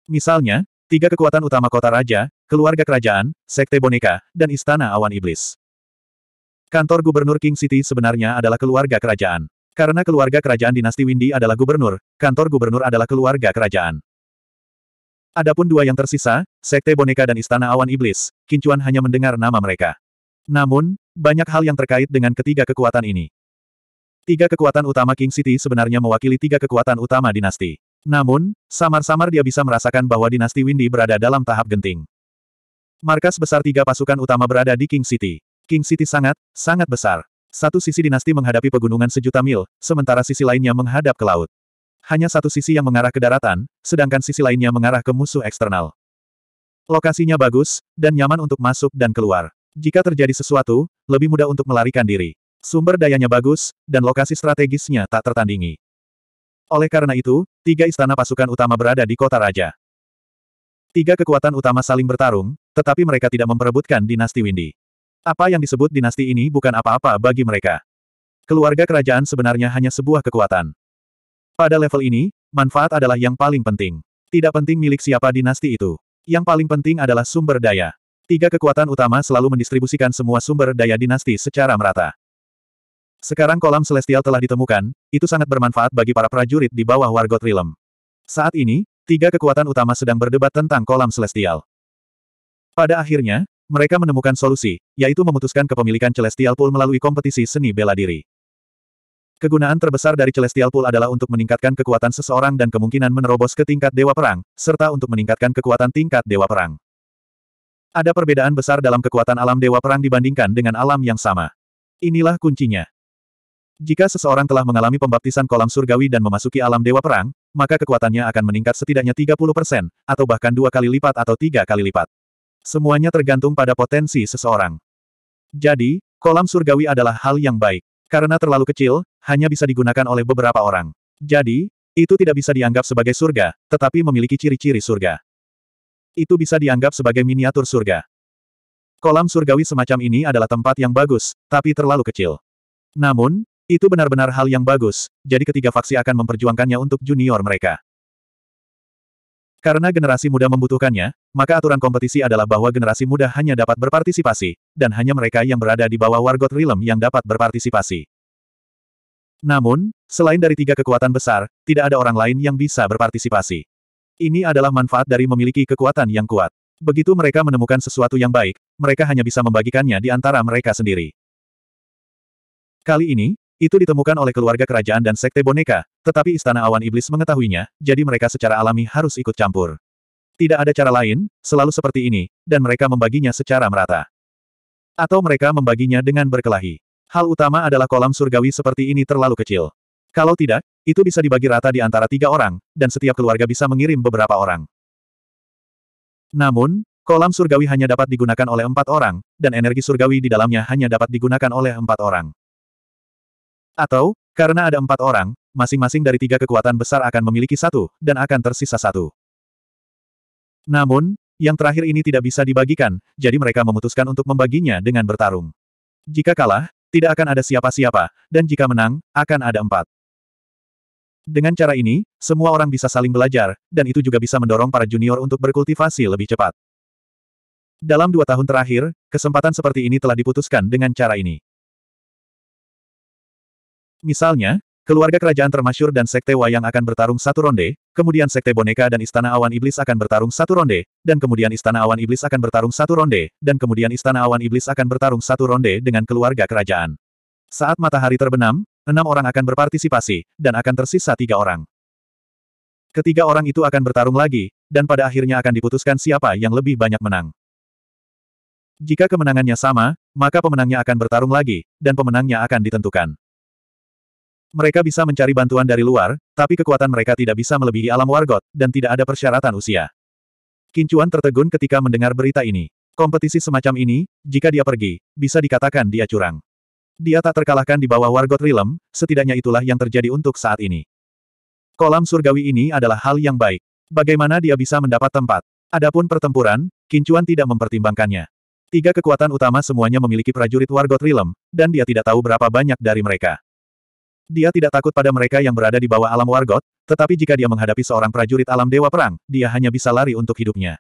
Misalnya, tiga kekuatan utama kota raja, keluarga kerajaan, sekte boneka, dan istana awan iblis. Kantor Gubernur King City sebenarnya adalah keluarga kerajaan. Karena keluarga kerajaan dinasti Windy adalah gubernur, kantor gubernur adalah keluarga kerajaan. Adapun dua yang tersisa, Sekte Boneka dan Istana Awan Iblis, Kincuan hanya mendengar nama mereka. Namun, banyak hal yang terkait dengan ketiga kekuatan ini. Tiga kekuatan utama King City sebenarnya mewakili tiga kekuatan utama dinasti. Namun, samar-samar dia bisa merasakan bahwa dinasti Windy berada dalam tahap genting. Markas besar tiga pasukan utama berada di King City. King City sangat, sangat besar. Satu sisi dinasti menghadapi pegunungan sejuta mil, sementara sisi lainnya menghadap ke laut. Hanya satu sisi yang mengarah ke daratan, sedangkan sisi lainnya mengarah ke musuh eksternal. Lokasinya bagus, dan nyaman untuk masuk dan keluar. Jika terjadi sesuatu, lebih mudah untuk melarikan diri. Sumber dayanya bagus, dan lokasi strategisnya tak tertandingi. Oleh karena itu, tiga istana pasukan utama berada di kota raja. Tiga kekuatan utama saling bertarung, tetapi mereka tidak memperebutkan dinasti Windy. Apa yang disebut dinasti ini bukan apa-apa bagi mereka. Keluarga kerajaan sebenarnya hanya sebuah kekuatan. Pada level ini, manfaat adalah yang paling penting. Tidak penting milik siapa dinasti itu. Yang paling penting adalah sumber daya. Tiga kekuatan utama selalu mendistribusikan semua sumber daya dinasti secara merata. Sekarang kolam celestial telah ditemukan, itu sangat bermanfaat bagi para prajurit di bawah Wargot Realm. Saat ini, tiga kekuatan utama sedang berdebat tentang kolam celestial. Pada akhirnya, mereka menemukan solusi, yaitu memutuskan kepemilikan Celestial Pool melalui kompetisi seni bela diri. Kegunaan terbesar dari Celestial Pool adalah untuk meningkatkan kekuatan seseorang dan kemungkinan menerobos ke tingkat Dewa Perang, serta untuk meningkatkan kekuatan tingkat Dewa Perang. Ada perbedaan besar dalam kekuatan alam Dewa Perang dibandingkan dengan alam yang sama. Inilah kuncinya. Jika seseorang telah mengalami pembaptisan kolam surgawi dan memasuki alam Dewa Perang, maka kekuatannya akan meningkat setidaknya 30% atau bahkan dua kali lipat atau tiga kali lipat. Semuanya tergantung pada potensi seseorang. Jadi, kolam surgawi adalah hal yang baik. Karena terlalu kecil, hanya bisa digunakan oleh beberapa orang. Jadi, itu tidak bisa dianggap sebagai surga, tetapi memiliki ciri-ciri surga. Itu bisa dianggap sebagai miniatur surga. Kolam surgawi semacam ini adalah tempat yang bagus, tapi terlalu kecil. Namun, itu benar-benar hal yang bagus, jadi ketiga faksi akan memperjuangkannya untuk junior mereka. Karena generasi muda membutuhkannya, maka aturan kompetisi adalah bahwa generasi muda hanya dapat berpartisipasi, dan hanya mereka yang berada di bawah Wargot Realm yang dapat berpartisipasi. Namun, selain dari tiga kekuatan besar, tidak ada orang lain yang bisa berpartisipasi. Ini adalah manfaat dari memiliki kekuatan yang kuat. Begitu mereka menemukan sesuatu yang baik, mereka hanya bisa membagikannya di antara mereka sendiri. Kali ini, itu ditemukan oleh keluarga kerajaan dan sekte boneka, tetapi istana awan iblis mengetahuinya, jadi mereka secara alami harus ikut campur. Tidak ada cara lain, selalu seperti ini, dan mereka membaginya secara merata. Atau mereka membaginya dengan berkelahi. Hal utama adalah kolam surgawi seperti ini terlalu kecil. Kalau tidak, itu bisa dibagi rata di antara tiga orang, dan setiap keluarga bisa mengirim beberapa orang. Namun, kolam surgawi hanya dapat digunakan oleh empat orang, dan energi surgawi di dalamnya hanya dapat digunakan oleh empat orang. Atau, karena ada empat orang, masing-masing dari tiga kekuatan besar akan memiliki satu, dan akan tersisa satu. Namun, yang terakhir ini tidak bisa dibagikan, jadi mereka memutuskan untuk membaginya dengan bertarung. Jika kalah, tidak akan ada siapa-siapa, dan jika menang, akan ada empat. Dengan cara ini, semua orang bisa saling belajar, dan itu juga bisa mendorong para junior untuk berkultivasi lebih cepat. Dalam dua tahun terakhir, kesempatan seperti ini telah diputuskan dengan cara ini. Misalnya, keluarga kerajaan termasyur dan sekte wayang akan bertarung satu ronde, kemudian sekte boneka dan istana awan iblis akan bertarung satu ronde, dan kemudian istana awan iblis akan bertarung satu ronde, dan kemudian istana awan iblis akan bertarung satu ronde dengan keluarga kerajaan. Saat matahari terbenam, enam orang akan berpartisipasi, dan akan tersisa tiga orang. Ketiga orang itu akan bertarung lagi, dan pada akhirnya akan diputuskan siapa yang lebih banyak menang. Jika kemenangannya sama, maka pemenangnya akan bertarung lagi, dan pemenangnya akan ditentukan. Mereka bisa mencari bantuan dari luar, tapi kekuatan mereka tidak bisa melebihi alam wargot, dan tidak ada persyaratan usia. Kincuan tertegun ketika mendengar berita ini. Kompetisi semacam ini, jika dia pergi, bisa dikatakan dia curang. Dia tak terkalahkan di bawah wargot Rilem, setidaknya itulah yang terjadi untuk saat ini. Kolam surgawi ini adalah hal yang baik. Bagaimana dia bisa mendapat tempat? Adapun pertempuran, Kincuan tidak mempertimbangkannya. Tiga kekuatan utama semuanya memiliki prajurit wargot Rilem, dan dia tidak tahu berapa banyak dari mereka. Dia tidak takut pada mereka yang berada di bawah alam wargot, tetapi jika dia menghadapi seorang prajurit alam dewa perang, dia hanya bisa lari untuk hidupnya.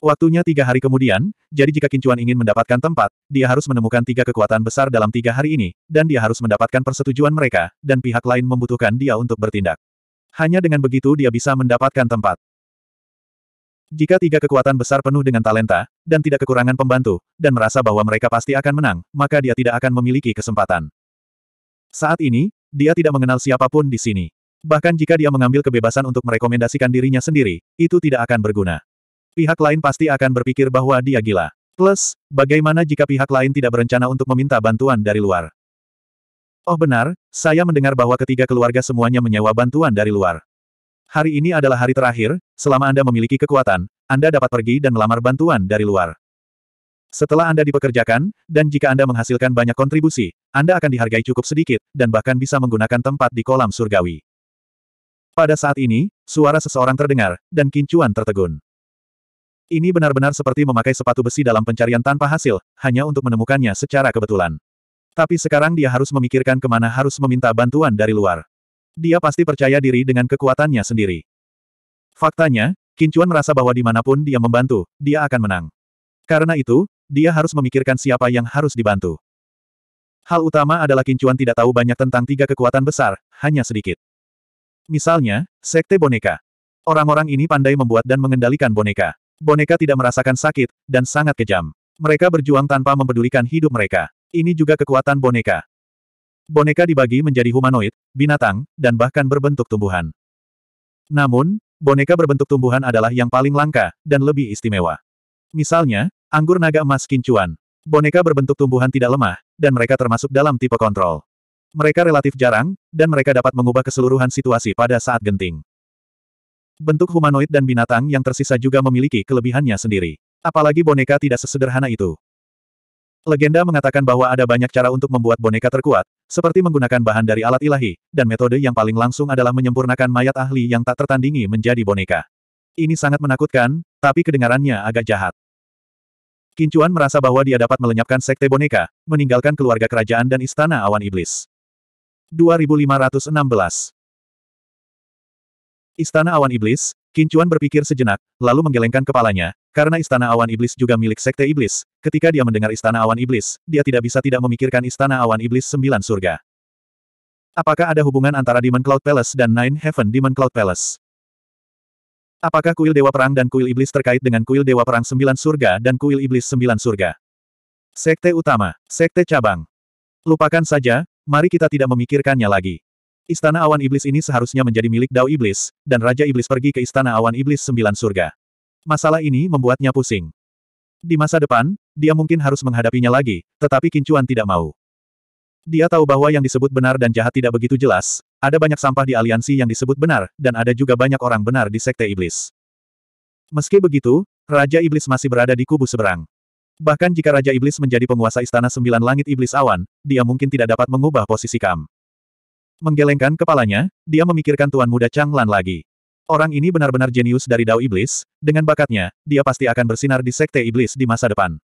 Waktunya tiga hari kemudian, jadi jika Kincuan ingin mendapatkan tempat, dia harus menemukan tiga kekuatan besar dalam tiga hari ini, dan dia harus mendapatkan persetujuan mereka, dan pihak lain membutuhkan dia untuk bertindak. Hanya dengan begitu dia bisa mendapatkan tempat. Jika tiga kekuatan besar penuh dengan talenta, dan tidak kekurangan pembantu, dan merasa bahwa mereka pasti akan menang, maka dia tidak akan memiliki kesempatan. Saat ini, dia tidak mengenal siapapun di sini. Bahkan jika dia mengambil kebebasan untuk merekomendasikan dirinya sendiri, itu tidak akan berguna. Pihak lain pasti akan berpikir bahwa dia gila. Plus, bagaimana jika pihak lain tidak berencana untuk meminta bantuan dari luar? Oh benar, saya mendengar bahwa ketiga keluarga semuanya menyewa bantuan dari luar. Hari ini adalah hari terakhir, selama Anda memiliki kekuatan, Anda dapat pergi dan melamar bantuan dari luar. Setelah Anda dipekerjakan, dan jika Anda menghasilkan banyak kontribusi, Anda akan dihargai cukup sedikit, dan bahkan bisa menggunakan tempat di kolam surgawi. Pada saat ini, suara seseorang terdengar, dan kincuan tertegun. Ini benar-benar seperti memakai sepatu besi dalam pencarian tanpa hasil, hanya untuk menemukannya secara kebetulan. Tapi sekarang dia harus memikirkan kemana harus meminta bantuan dari luar. Dia pasti percaya diri dengan kekuatannya sendiri. Faktanya, Kincuan merasa bahwa dimanapun dia membantu, dia akan menang. Karena itu, dia harus memikirkan siapa yang harus dibantu. Hal utama adalah Kincuan tidak tahu banyak tentang tiga kekuatan besar, hanya sedikit. Misalnya, sekte boneka. Orang-orang ini pandai membuat dan mengendalikan boneka. Boneka tidak merasakan sakit, dan sangat kejam. Mereka berjuang tanpa mempedulikan hidup mereka. Ini juga kekuatan boneka. Boneka dibagi menjadi humanoid, binatang, dan bahkan berbentuk tumbuhan. Namun, boneka berbentuk tumbuhan adalah yang paling langka, dan lebih istimewa. Misalnya, Anggur naga emas kincuan. Boneka berbentuk tumbuhan tidak lemah, dan mereka termasuk dalam tipe kontrol. Mereka relatif jarang, dan mereka dapat mengubah keseluruhan situasi pada saat genting. Bentuk humanoid dan binatang yang tersisa juga memiliki kelebihannya sendiri. Apalagi boneka tidak sesederhana itu. Legenda mengatakan bahwa ada banyak cara untuk membuat boneka terkuat, seperti menggunakan bahan dari alat ilahi, dan metode yang paling langsung adalah menyempurnakan mayat ahli yang tak tertandingi menjadi boneka. Ini sangat menakutkan, tapi kedengarannya agak jahat. Kincuan merasa bahwa dia dapat melenyapkan sekte boneka, meninggalkan keluarga kerajaan dan istana awan iblis. 2516 Istana awan iblis, Kincuan berpikir sejenak, lalu menggelengkan kepalanya, karena istana awan iblis juga milik sekte iblis, ketika dia mendengar istana awan iblis, dia tidak bisa tidak memikirkan istana awan iblis sembilan surga. Apakah ada hubungan antara Demon Cloud Palace dan Nine Heaven Demon Cloud Palace? Apakah kuil Dewa Perang dan kuil Iblis terkait dengan kuil Dewa Perang Sembilan Surga dan kuil Iblis Sembilan Surga? Sekte Utama, Sekte Cabang. Lupakan saja, mari kita tidak memikirkannya lagi. Istana Awan Iblis ini seharusnya menjadi milik Dao Iblis, dan Raja Iblis pergi ke Istana Awan Iblis Sembilan Surga. Masalah ini membuatnya pusing. Di masa depan, dia mungkin harus menghadapinya lagi, tetapi Kincuan tidak mau. Dia tahu bahwa yang disebut benar dan jahat tidak begitu jelas, ada banyak sampah di aliansi yang disebut benar, dan ada juga banyak orang benar di sekte iblis. Meski begitu, Raja Iblis masih berada di kubu seberang. Bahkan jika Raja Iblis menjadi penguasa Istana Sembilan Langit Iblis Awan, dia mungkin tidak dapat mengubah posisi Kam. Menggelengkan kepalanya, dia memikirkan Tuan Muda Chang Lan lagi. Orang ini benar-benar jenius dari Dao Iblis, dengan bakatnya, dia pasti akan bersinar di Sekte Iblis di masa depan.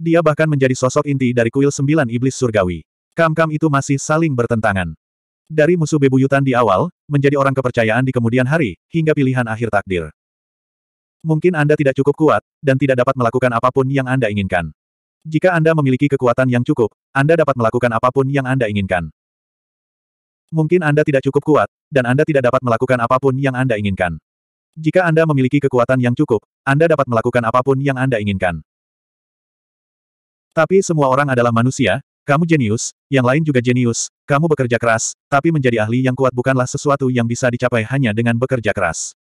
Dia bahkan menjadi sosok inti dari kuil Sembilan Iblis Surgawi. Kam-kam itu masih saling bertentangan. Dari musuh bebuyutan di awal, menjadi orang kepercayaan di kemudian hari, hingga pilihan akhir takdir. Mungkin Anda tidak cukup kuat, dan tidak dapat melakukan apapun yang Anda inginkan. Jika Anda memiliki kekuatan yang cukup, Anda dapat melakukan apapun yang Anda inginkan. Mungkin Anda tidak cukup kuat, dan Anda tidak dapat melakukan apapun yang Anda inginkan. Jika Anda memiliki kekuatan yang cukup, Anda dapat melakukan apapun yang Anda inginkan. Tapi semua orang adalah manusia, kamu jenius, yang lain juga jenius, kamu bekerja keras, tapi menjadi ahli yang kuat bukanlah sesuatu yang bisa dicapai hanya dengan bekerja keras.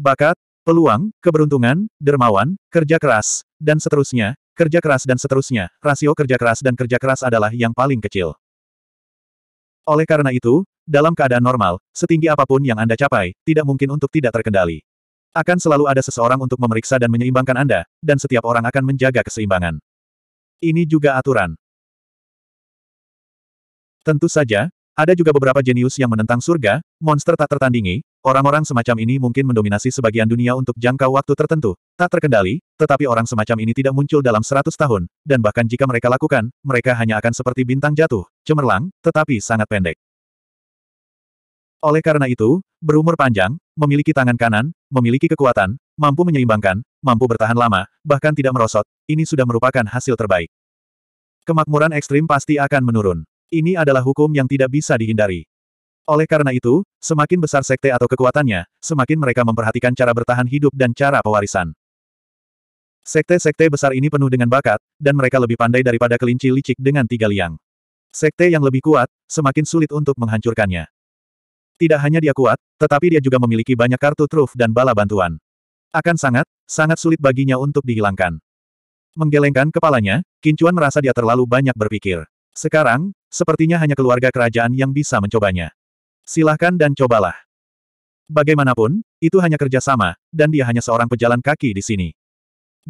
Bakat, peluang, keberuntungan, dermawan, kerja keras, dan seterusnya, kerja keras dan seterusnya, rasio kerja keras dan kerja keras adalah yang paling kecil. Oleh karena itu, dalam keadaan normal, setinggi apapun yang Anda capai, tidak mungkin untuk tidak terkendali. Akan selalu ada seseorang untuk memeriksa dan menyeimbangkan Anda, dan setiap orang akan menjaga keseimbangan. Ini juga aturan. Tentu saja, ada juga beberapa jenius yang menentang surga, monster tak tertandingi, orang-orang semacam ini mungkin mendominasi sebagian dunia untuk jangka waktu tertentu, tak terkendali, tetapi orang semacam ini tidak muncul dalam 100 tahun, dan bahkan jika mereka lakukan, mereka hanya akan seperti bintang jatuh, cemerlang, tetapi sangat pendek. Oleh karena itu, berumur panjang, memiliki tangan kanan, memiliki kekuatan, mampu menyeimbangkan, mampu bertahan lama, bahkan tidak merosot, ini sudah merupakan hasil terbaik. Kemakmuran ekstrim pasti akan menurun. Ini adalah hukum yang tidak bisa dihindari. Oleh karena itu, semakin besar sekte atau kekuatannya, semakin mereka memperhatikan cara bertahan hidup dan cara pewarisan. Sekte-sekte besar ini penuh dengan bakat, dan mereka lebih pandai daripada kelinci licik dengan tiga liang. Sekte yang lebih kuat, semakin sulit untuk menghancurkannya. Tidak hanya dia kuat, tetapi dia juga memiliki banyak kartu truf dan bala bantuan. Akan sangat, sangat sulit baginya untuk dihilangkan. Menggelengkan kepalanya, Kincuan merasa dia terlalu banyak berpikir. Sekarang, sepertinya hanya keluarga kerajaan yang bisa mencobanya. Silahkan dan cobalah. Bagaimanapun, itu hanya kerjasama, dan dia hanya seorang pejalan kaki di sini.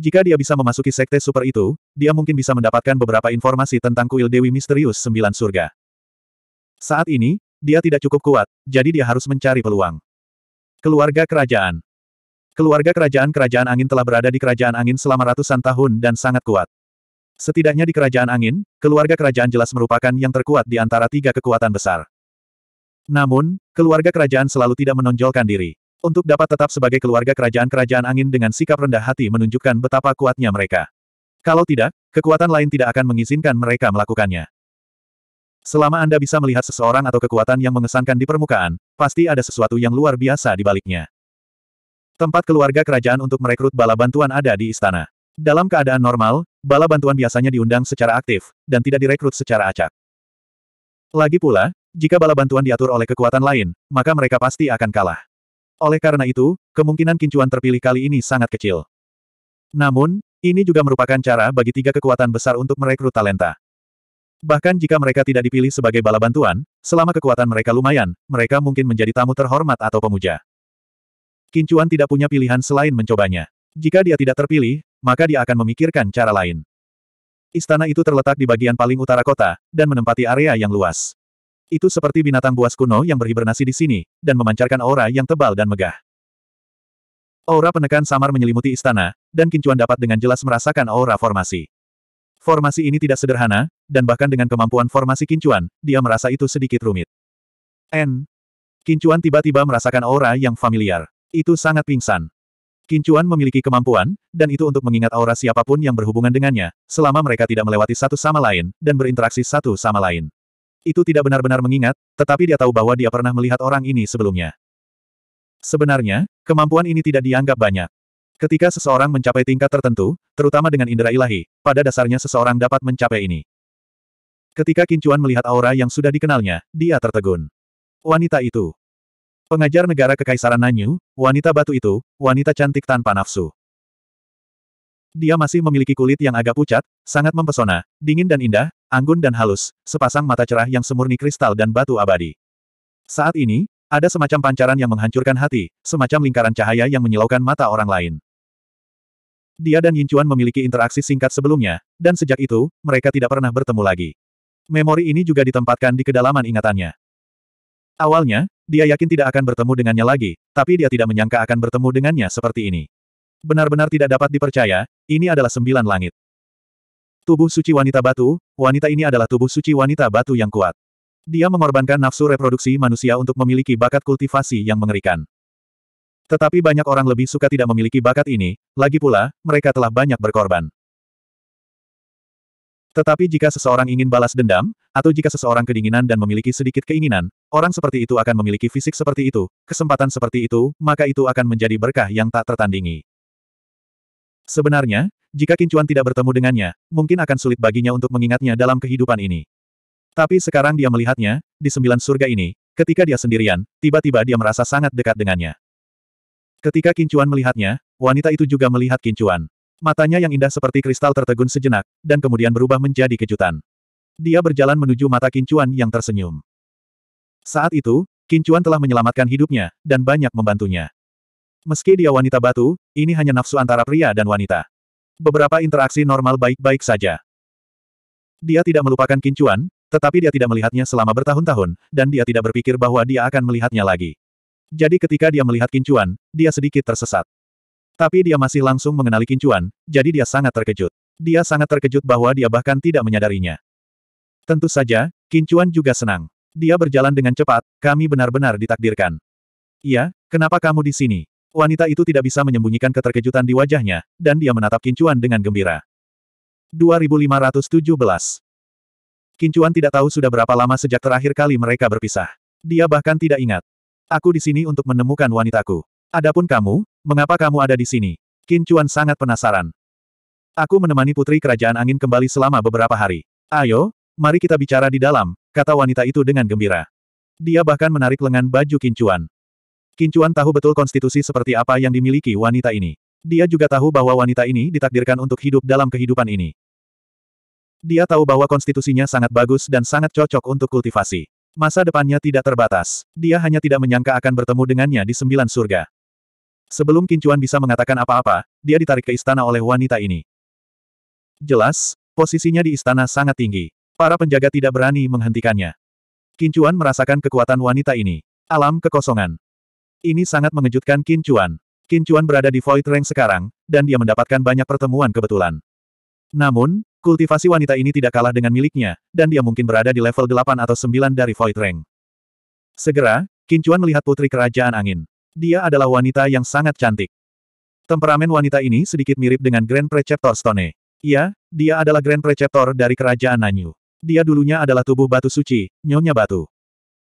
Jika dia bisa memasuki sekte super itu, dia mungkin bisa mendapatkan beberapa informasi tentang kuil Dewi Misterius Sembilan Surga. Saat ini, dia tidak cukup kuat, jadi dia harus mencari peluang. Keluarga Kerajaan Keluarga Kerajaan Kerajaan Angin telah berada di Kerajaan Angin selama ratusan tahun dan sangat kuat. Setidaknya di Kerajaan Angin, keluarga kerajaan jelas merupakan yang terkuat di antara tiga kekuatan besar. Namun, keluarga kerajaan selalu tidak menonjolkan diri. Untuk dapat tetap sebagai keluarga kerajaan-kerajaan angin dengan sikap rendah hati menunjukkan betapa kuatnya mereka. Kalau tidak, kekuatan lain tidak akan mengizinkan mereka melakukannya. Selama Anda bisa melihat seseorang atau kekuatan yang mengesankan di permukaan, pasti ada sesuatu yang luar biasa di baliknya. Tempat keluarga kerajaan untuk merekrut bala bantuan ada di istana. Dalam keadaan normal, bala bantuan biasanya diundang secara aktif, dan tidak direkrut secara acak. Lagi pula, jika bala bantuan diatur oleh kekuatan lain, maka mereka pasti akan kalah. Oleh karena itu, kemungkinan kincuan terpilih kali ini sangat kecil. Namun, ini juga merupakan cara bagi tiga kekuatan besar untuk merekrut talenta. Bahkan jika mereka tidak dipilih sebagai bala bantuan, selama kekuatan mereka lumayan, mereka mungkin menjadi tamu terhormat atau pemuja. Kincuan tidak punya pilihan selain mencobanya. Jika dia tidak terpilih, maka dia akan memikirkan cara lain. Istana itu terletak di bagian paling utara kota, dan menempati area yang luas. Itu seperti binatang buas kuno yang berhibernasi di sini, dan memancarkan aura yang tebal dan megah. Aura penekan samar menyelimuti istana, dan Kincuan dapat dengan jelas merasakan aura formasi. Formasi ini tidak sederhana, dan bahkan dengan kemampuan formasi kincuan, dia merasa itu sedikit rumit. N. Kincuan tiba-tiba merasakan aura yang familiar. Itu sangat pingsan. Kincuan memiliki kemampuan, dan itu untuk mengingat aura siapapun yang berhubungan dengannya, selama mereka tidak melewati satu sama lain, dan berinteraksi satu sama lain. Itu tidak benar-benar mengingat, tetapi dia tahu bahwa dia pernah melihat orang ini sebelumnya. Sebenarnya, kemampuan ini tidak dianggap banyak. Ketika seseorang mencapai tingkat tertentu, terutama dengan indera ilahi, pada dasarnya seseorang dapat mencapai ini. Ketika Kincuan melihat aura yang sudah dikenalnya, dia tertegun. Wanita itu. Pengajar negara Kekaisaran Nanyu, wanita batu itu, wanita cantik tanpa nafsu. Dia masih memiliki kulit yang agak pucat, sangat mempesona, dingin dan indah, anggun dan halus, sepasang mata cerah yang semurni kristal dan batu abadi. Saat ini, ada semacam pancaran yang menghancurkan hati, semacam lingkaran cahaya yang menyilaukan mata orang lain. Dia dan Yincuan memiliki interaksi singkat sebelumnya, dan sejak itu, mereka tidak pernah bertemu lagi memori ini juga ditempatkan di kedalaman ingatannya. Awalnya, dia yakin tidak akan bertemu dengannya lagi, tapi dia tidak menyangka akan bertemu dengannya seperti ini. Benar-benar tidak dapat dipercaya, ini adalah sembilan langit. Tubuh suci wanita batu, wanita ini adalah tubuh suci wanita batu yang kuat. Dia mengorbankan nafsu reproduksi manusia untuk memiliki bakat kultivasi yang mengerikan. Tetapi banyak orang lebih suka tidak memiliki bakat ini, lagi pula, mereka telah banyak berkorban. Tetapi jika seseorang ingin balas dendam, atau jika seseorang kedinginan dan memiliki sedikit keinginan, orang seperti itu akan memiliki fisik seperti itu, kesempatan seperti itu, maka itu akan menjadi berkah yang tak tertandingi. Sebenarnya, jika Kincuan tidak bertemu dengannya, mungkin akan sulit baginya untuk mengingatnya dalam kehidupan ini. Tapi sekarang dia melihatnya, di sembilan surga ini, ketika dia sendirian, tiba-tiba dia merasa sangat dekat dengannya. Ketika Kincuan melihatnya, wanita itu juga melihat Kincuan. Matanya yang indah seperti kristal tertegun sejenak, dan kemudian berubah menjadi kejutan. Dia berjalan menuju mata Kincuan yang tersenyum. Saat itu, Kincuan telah menyelamatkan hidupnya, dan banyak membantunya. Meski dia wanita batu, ini hanya nafsu antara pria dan wanita. Beberapa interaksi normal baik-baik saja. Dia tidak melupakan Kincuan, tetapi dia tidak melihatnya selama bertahun-tahun, dan dia tidak berpikir bahwa dia akan melihatnya lagi. Jadi ketika dia melihat Kincuan, dia sedikit tersesat. Tapi dia masih langsung mengenali kincuan, jadi dia sangat terkejut. Dia sangat terkejut bahwa dia bahkan tidak menyadarinya. Tentu saja, kincuan juga senang. Dia berjalan dengan cepat, kami benar-benar ditakdirkan. Iya, kenapa kamu di sini? Wanita itu tidak bisa menyembunyikan keterkejutan di wajahnya, dan dia menatap Kincuan dengan gembira. 2517 Kincuan tidak tahu sudah berapa lama sejak terakhir kali mereka berpisah. Dia bahkan tidak ingat. Aku di sini untuk menemukan wanitaku. Adapun kamu, Mengapa kamu ada di sini? Qin Chuan sangat penasaran. Aku menemani putri kerajaan angin kembali selama beberapa hari. Ayo, mari kita bicara di dalam, kata wanita itu dengan gembira. Dia bahkan menarik lengan baju Qin Chuan. Qin Chuan tahu betul konstitusi seperti apa yang dimiliki wanita ini. Dia juga tahu bahwa wanita ini ditakdirkan untuk hidup dalam kehidupan ini. Dia tahu bahwa konstitusinya sangat bagus dan sangat cocok untuk kultivasi. Masa depannya tidak terbatas. Dia hanya tidak menyangka akan bertemu dengannya di sembilan surga. Sebelum Kincuan bisa mengatakan apa-apa, dia ditarik ke istana oleh wanita ini. Jelas, posisinya di istana sangat tinggi. Para penjaga tidak berani menghentikannya. Kincuan merasakan kekuatan wanita ini. Alam kekosongan. Ini sangat mengejutkan Kincuan. Kincuan berada di Void Rank sekarang, dan dia mendapatkan banyak pertemuan kebetulan. Namun, kultivasi wanita ini tidak kalah dengan miliknya, dan dia mungkin berada di level 8 atau 9 dari Void Rank. Segera, Kincuan melihat putri kerajaan angin. Dia adalah wanita yang sangat cantik. Temperamen wanita ini sedikit mirip dengan Grand Preceptor Stone. Iya, dia adalah Grand Preceptor dari Kerajaan Nanyu. Dia dulunya adalah tubuh batu suci, Nyonya Batu.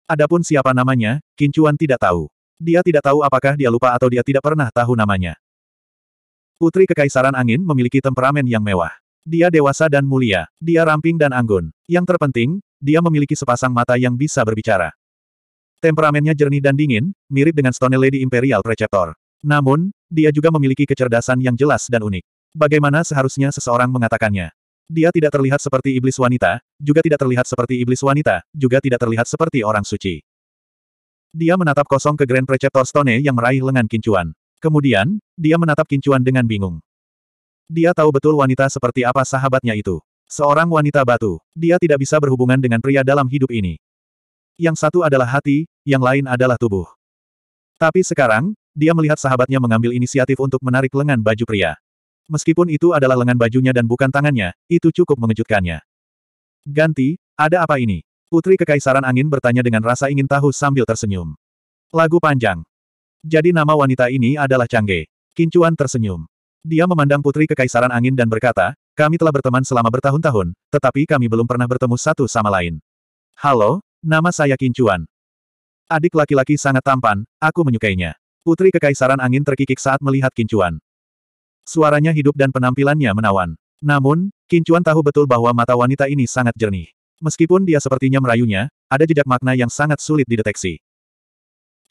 Adapun siapa namanya, Kincuan tidak tahu. Dia tidak tahu apakah dia lupa atau dia tidak pernah tahu namanya. Putri Kekaisaran Angin memiliki temperamen yang mewah. Dia dewasa dan mulia, dia ramping dan anggun. Yang terpenting, dia memiliki sepasang mata yang bisa berbicara. Temperamennya jernih dan dingin, mirip dengan Stone Lady Imperial Preceptor. Namun, dia juga memiliki kecerdasan yang jelas dan unik. Bagaimana seharusnya seseorang mengatakannya? Dia tidak terlihat seperti iblis wanita, juga tidak terlihat seperti iblis wanita, juga tidak terlihat seperti orang suci. Dia menatap kosong ke Grand Preceptor Stone yang meraih lengan kincuan. Kemudian, dia menatap kincuan dengan bingung. Dia tahu betul wanita seperti apa sahabatnya itu. Seorang wanita batu. Dia tidak bisa berhubungan dengan pria dalam hidup ini. Yang satu adalah hati, yang lain adalah tubuh. Tapi sekarang, dia melihat sahabatnya mengambil inisiatif untuk menarik lengan baju pria. Meskipun itu adalah lengan bajunya dan bukan tangannya, itu cukup mengejutkannya. Ganti, ada apa ini? Putri Kekaisaran Angin bertanya dengan rasa ingin tahu sambil tersenyum. Lagu panjang. Jadi nama wanita ini adalah Changge. Kincuan tersenyum. Dia memandang Putri Kekaisaran Angin dan berkata, kami telah berteman selama bertahun-tahun, tetapi kami belum pernah bertemu satu sama lain. Halo, Nama saya Kincuan. Adik laki-laki sangat tampan, aku menyukainya. Putri Kekaisaran Angin terkikik saat melihat Kincuan. Suaranya hidup dan penampilannya menawan. Namun, Kincuan tahu betul bahwa mata wanita ini sangat jernih. Meskipun dia sepertinya merayunya, ada jejak makna yang sangat sulit dideteksi.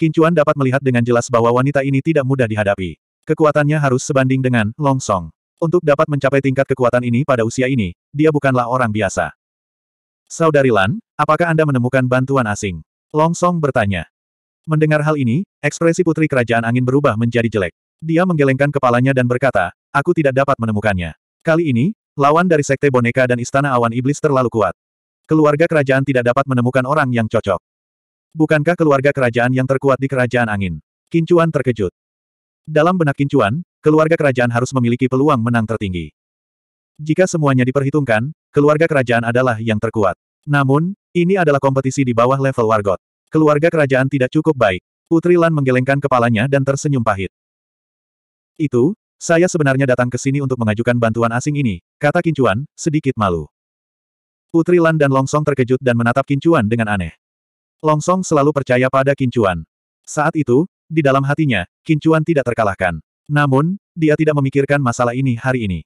Kincuan dapat melihat dengan jelas bahwa wanita ini tidak mudah dihadapi. Kekuatannya harus sebanding dengan Long Song. Untuk dapat mencapai tingkat kekuatan ini pada usia ini, dia bukanlah orang biasa. Saudari Lan, Apakah Anda menemukan bantuan asing? Long Song bertanya. Mendengar hal ini, ekspresi putri kerajaan angin berubah menjadi jelek. Dia menggelengkan kepalanya dan berkata, aku tidak dapat menemukannya. Kali ini, lawan dari Sekte Boneka dan Istana Awan Iblis terlalu kuat. Keluarga kerajaan tidak dapat menemukan orang yang cocok. Bukankah keluarga kerajaan yang terkuat di kerajaan angin? Kincuan terkejut. Dalam benak Kincuan, keluarga kerajaan harus memiliki peluang menang tertinggi. Jika semuanya diperhitungkan, keluarga kerajaan adalah yang terkuat. Namun, ini adalah kompetisi di bawah level Wargot. Keluarga kerajaan tidak cukup baik. Putri Lan menggelengkan kepalanya dan tersenyum pahit. Itu, saya sebenarnya datang ke sini untuk mengajukan bantuan asing ini, kata Kincuan, sedikit malu. Putri Lan dan Longsong terkejut dan menatap Kincuan dengan aneh. Longsong selalu percaya pada Kincuan. Saat itu, di dalam hatinya, Kincuan tidak terkalahkan. Namun, dia tidak memikirkan masalah ini hari ini.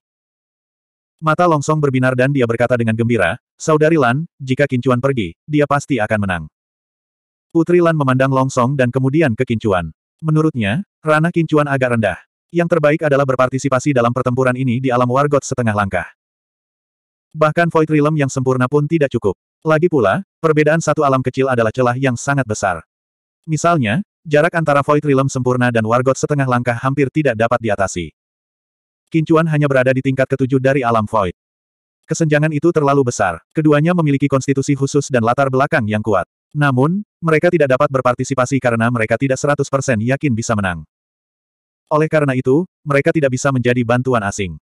Mata Longsong berbinar dan dia berkata dengan gembira, Saudari Lan, jika Kincuan pergi, dia pasti akan menang. Putri Lan memandang Longsong dan kemudian ke Kincuan. Menurutnya, ranah Kincuan agak rendah. Yang terbaik adalah berpartisipasi dalam pertempuran ini di alam Wargot setengah langkah. Bahkan Void Realm yang sempurna pun tidak cukup. Lagi pula, perbedaan satu alam kecil adalah celah yang sangat besar. Misalnya, jarak antara Void Realm sempurna dan Wargot setengah langkah hampir tidak dapat diatasi. Kincuan hanya berada di tingkat ketujuh dari alam void. Kesenjangan itu terlalu besar. Keduanya memiliki konstitusi khusus dan latar belakang yang kuat. Namun, mereka tidak dapat berpartisipasi karena mereka tidak 100% yakin bisa menang. Oleh karena itu, mereka tidak bisa menjadi bantuan asing.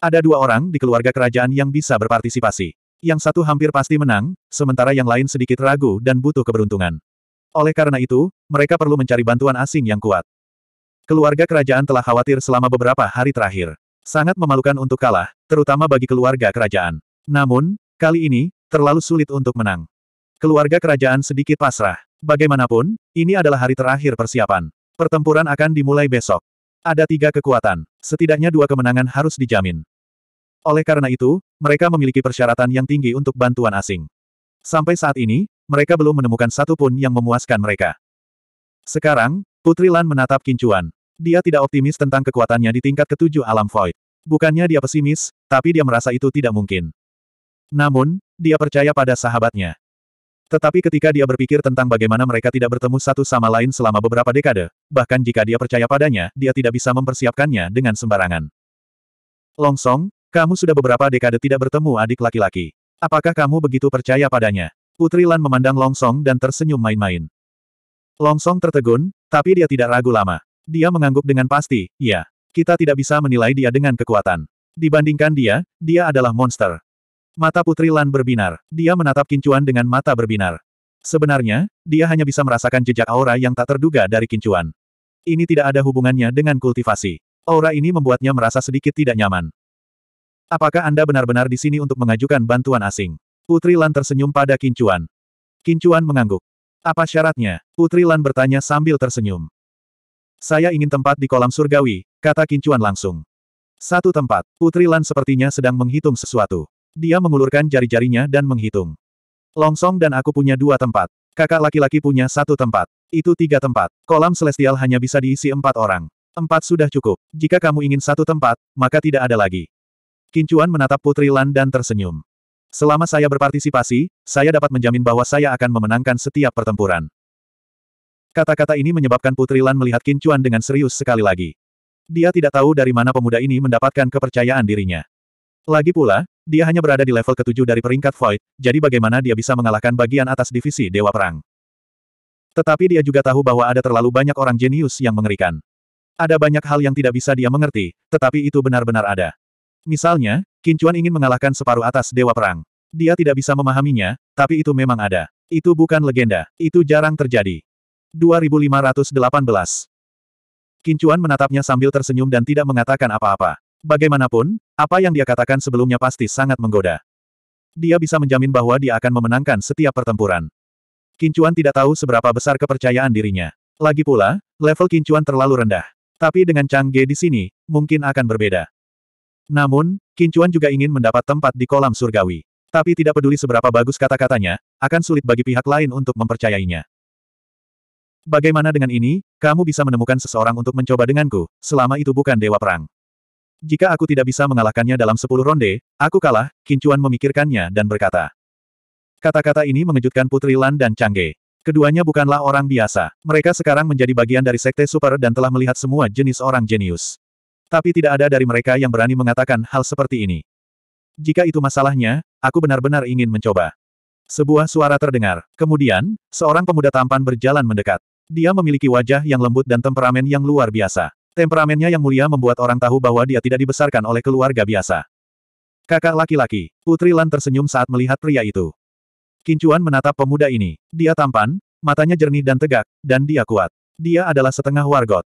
Ada dua orang di keluarga kerajaan yang bisa berpartisipasi. Yang satu hampir pasti menang, sementara yang lain sedikit ragu dan butuh keberuntungan. Oleh karena itu, mereka perlu mencari bantuan asing yang kuat. Keluarga kerajaan telah khawatir selama beberapa hari terakhir. Sangat memalukan untuk kalah, terutama bagi keluarga kerajaan. Namun, kali ini, terlalu sulit untuk menang. Keluarga kerajaan sedikit pasrah. Bagaimanapun, ini adalah hari terakhir persiapan. Pertempuran akan dimulai besok. Ada tiga kekuatan, setidaknya dua kemenangan harus dijamin. Oleh karena itu, mereka memiliki persyaratan yang tinggi untuk bantuan asing. Sampai saat ini, mereka belum menemukan satupun yang memuaskan mereka. Sekarang, Putri Lan menatap Kincuan. Dia tidak optimis tentang kekuatannya di tingkat ketujuh alam void. Bukannya dia pesimis, tapi dia merasa itu tidak mungkin. Namun, dia percaya pada sahabatnya. Tetapi ketika dia berpikir tentang bagaimana mereka tidak bertemu satu sama lain selama beberapa dekade, bahkan jika dia percaya padanya, dia tidak bisa mempersiapkannya dengan sembarangan. Longsong, kamu sudah beberapa dekade tidak bertemu adik laki-laki. Apakah kamu begitu percaya padanya? Putri Lan memandang Longsong dan tersenyum main-main. Longsong tertegun, tapi dia tidak ragu lama. Dia mengangguk dengan pasti, ya. Kita tidak bisa menilai dia dengan kekuatan. Dibandingkan dia, dia adalah monster. Mata Putri Lan berbinar. Dia menatap Kincuan dengan mata berbinar. Sebenarnya, dia hanya bisa merasakan jejak aura yang tak terduga dari Kincuan. Ini tidak ada hubungannya dengan kultivasi. Aura ini membuatnya merasa sedikit tidak nyaman. Apakah Anda benar-benar di sini untuk mengajukan bantuan asing? Putri Lan tersenyum pada Kincuan. Kincuan mengangguk. Apa syaratnya? Putri Lan bertanya sambil tersenyum. Saya ingin tempat di kolam surgawi, kata Kincuan langsung. Satu tempat, Putri Lan sepertinya sedang menghitung sesuatu. Dia mengulurkan jari-jarinya dan menghitung. Longsong dan aku punya dua tempat. Kakak laki-laki punya satu tempat. Itu tiga tempat. Kolam celestial hanya bisa diisi empat orang. Empat sudah cukup. Jika kamu ingin satu tempat, maka tidak ada lagi. Kincuan menatap Putri Lan dan tersenyum. Selama saya berpartisipasi, saya dapat menjamin bahwa saya akan memenangkan setiap pertempuran. Kata-kata ini menyebabkan Putri Lan melihat Qin Chuan dengan serius sekali lagi. Dia tidak tahu dari mana pemuda ini mendapatkan kepercayaan dirinya. Lagi pula, dia hanya berada di level ketujuh dari peringkat Void, jadi bagaimana dia bisa mengalahkan bagian atas divisi Dewa Perang. Tetapi dia juga tahu bahwa ada terlalu banyak orang jenius yang mengerikan. Ada banyak hal yang tidak bisa dia mengerti, tetapi itu benar-benar ada. Misalnya, Qin Chuan ingin mengalahkan separuh atas Dewa Perang. Dia tidak bisa memahaminya, tapi itu memang ada. Itu bukan legenda, itu jarang terjadi. 2518. Kincuan menatapnya sambil tersenyum dan tidak mengatakan apa-apa. Bagaimanapun, apa yang dia katakan sebelumnya pasti sangat menggoda. Dia bisa menjamin bahwa dia akan memenangkan setiap pertempuran. Kincuan tidak tahu seberapa besar kepercayaan dirinya. Lagi pula, level Kincuan terlalu rendah. Tapi dengan Chang Ge di sini, mungkin akan berbeda. Namun, Kincuan juga ingin mendapat tempat di kolam surgawi. Tapi tidak peduli seberapa bagus kata-katanya, akan sulit bagi pihak lain untuk mempercayainya. Bagaimana dengan ini, kamu bisa menemukan seseorang untuk mencoba denganku, selama itu bukan dewa perang. Jika aku tidak bisa mengalahkannya dalam sepuluh ronde, aku kalah, Kincuan memikirkannya dan berkata. Kata-kata ini mengejutkan Putri Lan dan Changge. Keduanya bukanlah orang biasa. Mereka sekarang menjadi bagian dari Sekte Super dan telah melihat semua jenis orang jenius. Tapi tidak ada dari mereka yang berani mengatakan hal seperti ini. Jika itu masalahnya, aku benar-benar ingin mencoba. Sebuah suara terdengar. Kemudian, seorang pemuda tampan berjalan mendekat. Dia memiliki wajah yang lembut dan temperamen yang luar biasa. Temperamennya yang mulia membuat orang tahu bahwa dia tidak dibesarkan oleh keluarga biasa. Kakak laki-laki, Putri Lan tersenyum saat melihat pria itu. Kincuan menatap pemuda ini. Dia tampan, matanya jernih dan tegak, dan dia kuat. Dia adalah setengah wargot.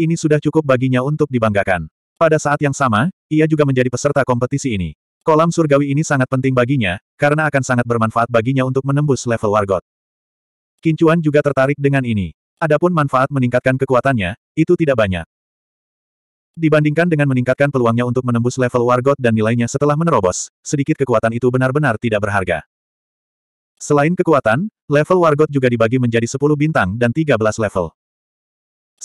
Ini sudah cukup baginya untuk dibanggakan. Pada saat yang sama, ia juga menjadi peserta kompetisi ini. Kolam surgawi ini sangat penting baginya, karena akan sangat bermanfaat baginya untuk menembus level wargot. Kincuan juga tertarik dengan ini. Adapun manfaat meningkatkan kekuatannya, itu tidak banyak. Dibandingkan dengan meningkatkan peluangnya untuk menembus level Wargot dan nilainya setelah menerobos, sedikit kekuatan itu benar-benar tidak berharga. Selain kekuatan, level Wargot juga dibagi menjadi 10 bintang dan 13 level.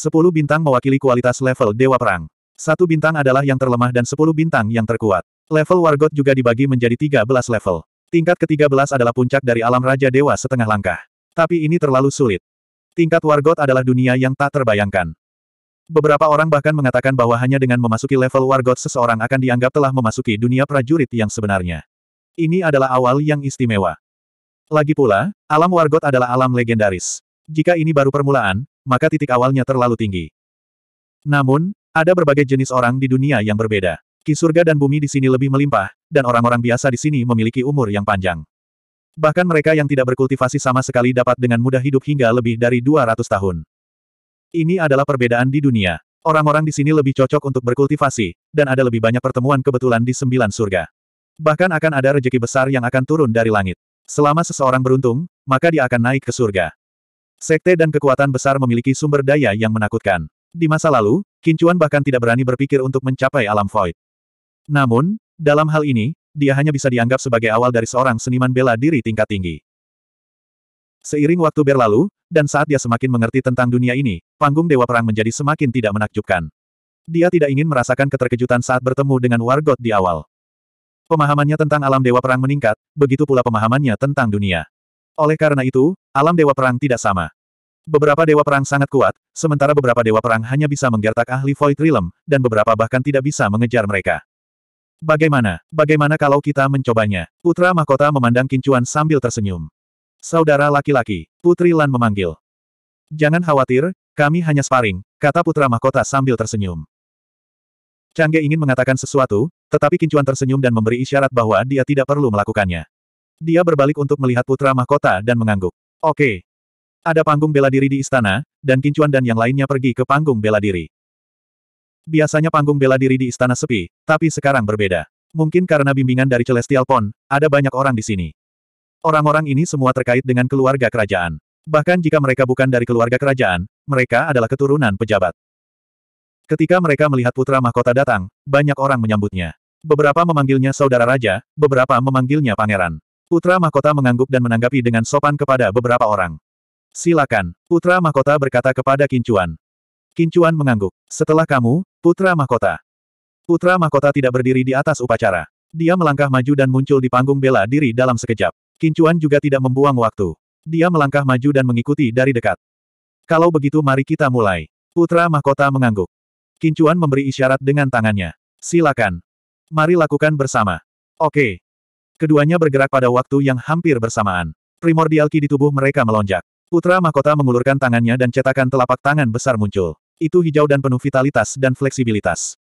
10 bintang mewakili kualitas level Dewa Perang. Satu bintang adalah yang terlemah dan 10 bintang yang terkuat. Level Wargot juga dibagi menjadi 13 level. Tingkat ke-13 adalah puncak dari alam Raja Dewa setengah langkah. Tapi ini terlalu sulit. Tingkat Wargot adalah dunia yang tak terbayangkan. Beberapa orang bahkan mengatakan bahwa hanya dengan memasuki level Wargot seseorang akan dianggap telah memasuki dunia prajurit yang sebenarnya. Ini adalah awal yang istimewa. Lagi pula, alam Wargot adalah alam legendaris. Jika ini baru permulaan, maka titik awalnya terlalu tinggi. Namun, ada berbagai jenis orang di dunia yang berbeda. Kisurga dan bumi di sini lebih melimpah, dan orang-orang biasa di sini memiliki umur yang panjang. Bahkan mereka yang tidak berkultivasi sama sekali dapat dengan mudah hidup hingga lebih dari 200 tahun. Ini adalah perbedaan di dunia. Orang-orang di sini lebih cocok untuk berkultivasi, dan ada lebih banyak pertemuan kebetulan di sembilan surga. Bahkan akan ada rejeki besar yang akan turun dari langit. Selama seseorang beruntung, maka dia akan naik ke surga. Sekte dan kekuatan besar memiliki sumber daya yang menakutkan. Di masa lalu, Kincuan bahkan tidak berani berpikir untuk mencapai alam void. Namun, dalam hal ini, dia hanya bisa dianggap sebagai awal dari seorang seniman bela diri tingkat tinggi. Seiring waktu berlalu, dan saat dia semakin mengerti tentang dunia ini, panggung Dewa Perang menjadi semakin tidak menakjubkan. Dia tidak ingin merasakan keterkejutan saat bertemu dengan Wargot di awal. Pemahamannya tentang alam Dewa Perang meningkat, begitu pula pemahamannya tentang dunia. Oleh karena itu, alam Dewa Perang tidak sama. Beberapa dewa perang sangat kuat, sementara beberapa dewa perang hanya bisa menggertak ahli Void Realm, dan beberapa bahkan tidak bisa mengejar mereka. Bagaimana, bagaimana kalau kita mencobanya? Putra mahkota memandang kincuan sambil tersenyum. Saudara laki-laki, Putri Lan memanggil. Jangan khawatir, kami hanya sparing, kata putra mahkota sambil tersenyum. Cangge ingin mengatakan sesuatu, tetapi kincuan tersenyum dan memberi isyarat bahwa dia tidak perlu melakukannya. Dia berbalik untuk melihat putra mahkota dan mengangguk. Oke. Ada panggung bela diri di istana, dan kincuan dan yang lainnya pergi ke panggung bela diri. Biasanya panggung bela diri di istana sepi, tapi sekarang berbeda. Mungkin karena bimbingan dari Celestial Pond, ada banyak orang di sini. Orang-orang ini semua terkait dengan keluarga kerajaan. Bahkan jika mereka bukan dari keluarga kerajaan, mereka adalah keturunan pejabat. Ketika mereka melihat putra mahkota datang, banyak orang menyambutnya. Beberapa memanggilnya saudara raja, beberapa memanggilnya pangeran. Putra mahkota mengangguk dan menanggapi dengan sopan kepada beberapa orang. Silakan, putra mahkota berkata kepada Kincuan. Kincuan mengangguk. Setelah kamu, Putra Mahkota. Putra Mahkota tidak berdiri di atas upacara. Dia melangkah maju dan muncul di panggung bela diri dalam sekejap. Kincuan juga tidak membuang waktu. Dia melangkah maju dan mengikuti dari dekat. Kalau begitu mari kita mulai. Putra Mahkota mengangguk. Kincuan memberi isyarat dengan tangannya. Silakan. Mari lakukan bersama. Oke. Keduanya bergerak pada waktu yang hampir bersamaan. Primordial ki di tubuh mereka melonjak. Putra Mahkota mengulurkan tangannya dan cetakan telapak tangan besar muncul itu hijau dan penuh vitalitas dan fleksibilitas.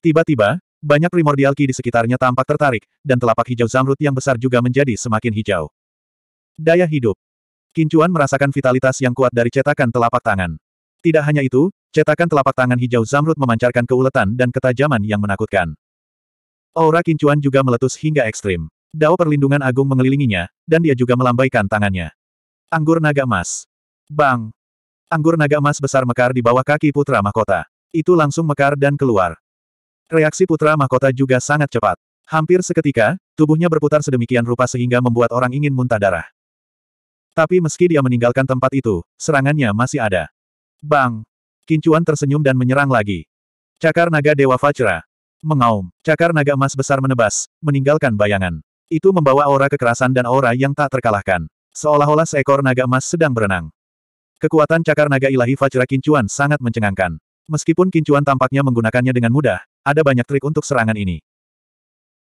Tiba-tiba, banyak primordial ki di sekitarnya tampak tertarik, dan telapak hijau zamrud yang besar juga menjadi semakin hijau. Daya hidup. Kincuan merasakan vitalitas yang kuat dari cetakan telapak tangan. Tidak hanya itu, cetakan telapak tangan hijau zamrud memancarkan keuletan dan ketajaman yang menakutkan. Aura Kincuan juga meletus hingga ekstrim. Dao perlindungan agung mengelilinginya, dan dia juga melambaikan tangannya. Anggur naga emas. Bang! Anggur naga emas besar mekar di bawah kaki putra mahkota. Itu langsung mekar dan keluar. Reaksi putra mahkota juga sangat cepat. Hampir seketika, tubuhnya berputar sedemikian rupa sehingga membuat orang ingin muntah darah. Tapi meski dia meninggalkan tempat itu, serangannya masih ada. Bang! Kincuan tersenyum dan menyerang lagi. Cakar naga Dewa Fajra. Mengaum, cakar naga emas besar menebas, meninggalkan bayangan. Itu membawa aura kekerasan dan aura yang tak terkalahkan. Seolah-olah seekor naga emas sedang berenang. Kekuatan cakar naga ilahi Fajra Kincuan sangat mencengangkan. Meskipun Kincuan tampaknya menggunakannya dengan mudah, ada banyak trik untuk serangan ini.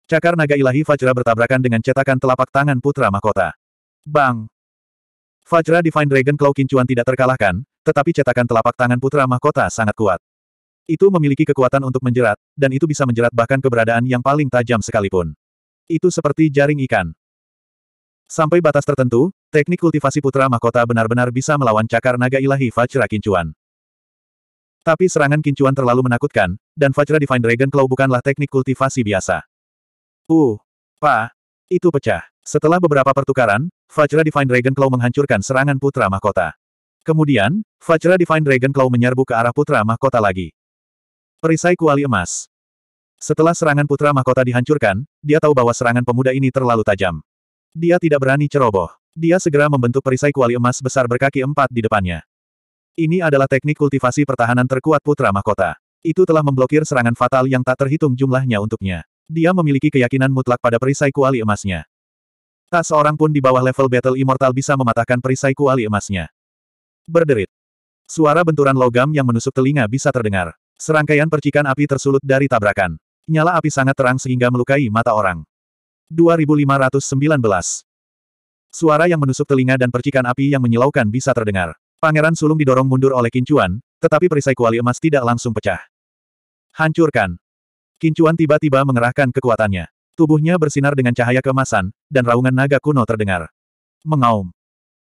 Cakar naga ilahi Fajra bertabrakan dengan cetakan telapak tangan putra mahkota. Bang! Fajra Divine Dragon Claw Kincuan tidak terkalahkan, tetapi cetakan telapak tangan putra mahkota sangat kuat. Itu memiliki kekuatan untuk menjerat, dan itu bisa menjerat bahkan keberadaan yang paling tajam sekalipun. Itu seperti jaring ikan. Sampai batas tertentu, Teknik kultivasi putra mahkota benar-benar bisa melawan cakar naga ilahi Fajra Kincuan. Tapi serangan Kincuan terlalu menakutkan, dan Fajra Divine Dragon Claw bukanlah teknik kultivasi biasa. Uh, pa, itu pecah. Setelah beberapa pertukaran, Fajra Divine Dragon Claw menghancurkan serangan putra mahkota. Kemudian, Fajra Divine Dragon Claw menyerbu ke arah putra mahkota lagi. Perisai kuali emas. Setelah serangan putra mahkota dihancurkan, dia tahu bahwa serangan pemuda ini terlalu tajam. Dia tidak berani ceroboh. Dia segera membentuk perisai kuali emas besar berkaki empat di depannya. Ini adalah teknik kultivasi pertahanan terkuat putra mahkota. Itu telah memblokir serangan fatal yang tak terhitung jumlahnya untuknya. Dia memiliki keyakinan mutlak pada perisai kuali emasnya. Tak seorang pun di bawah level Battle Immortal bisa mematahkan perisai kuali emasnya. Berderit. Suara benturan logam yang menusuk telinga bisa terdengar. Serangkaian percikan api tersulut dari tabrakan. Nyala api sangat terang sehingga melukai mata orang. 2519 Suara yang menusuk telinga dan percikan api yang menyilaukan bisa terdengar. Pangeran sulung didorong mundur oleh Kincuan, tetapi perisai kuali emas tidak langsung pecah. Hancurkan. Kincuan tiba-tiba mengerahkan kekuatannya. Tubuhnya bersinar dengan cahaya kemasan, dan raungan naga kuno terdengar. Mengaum.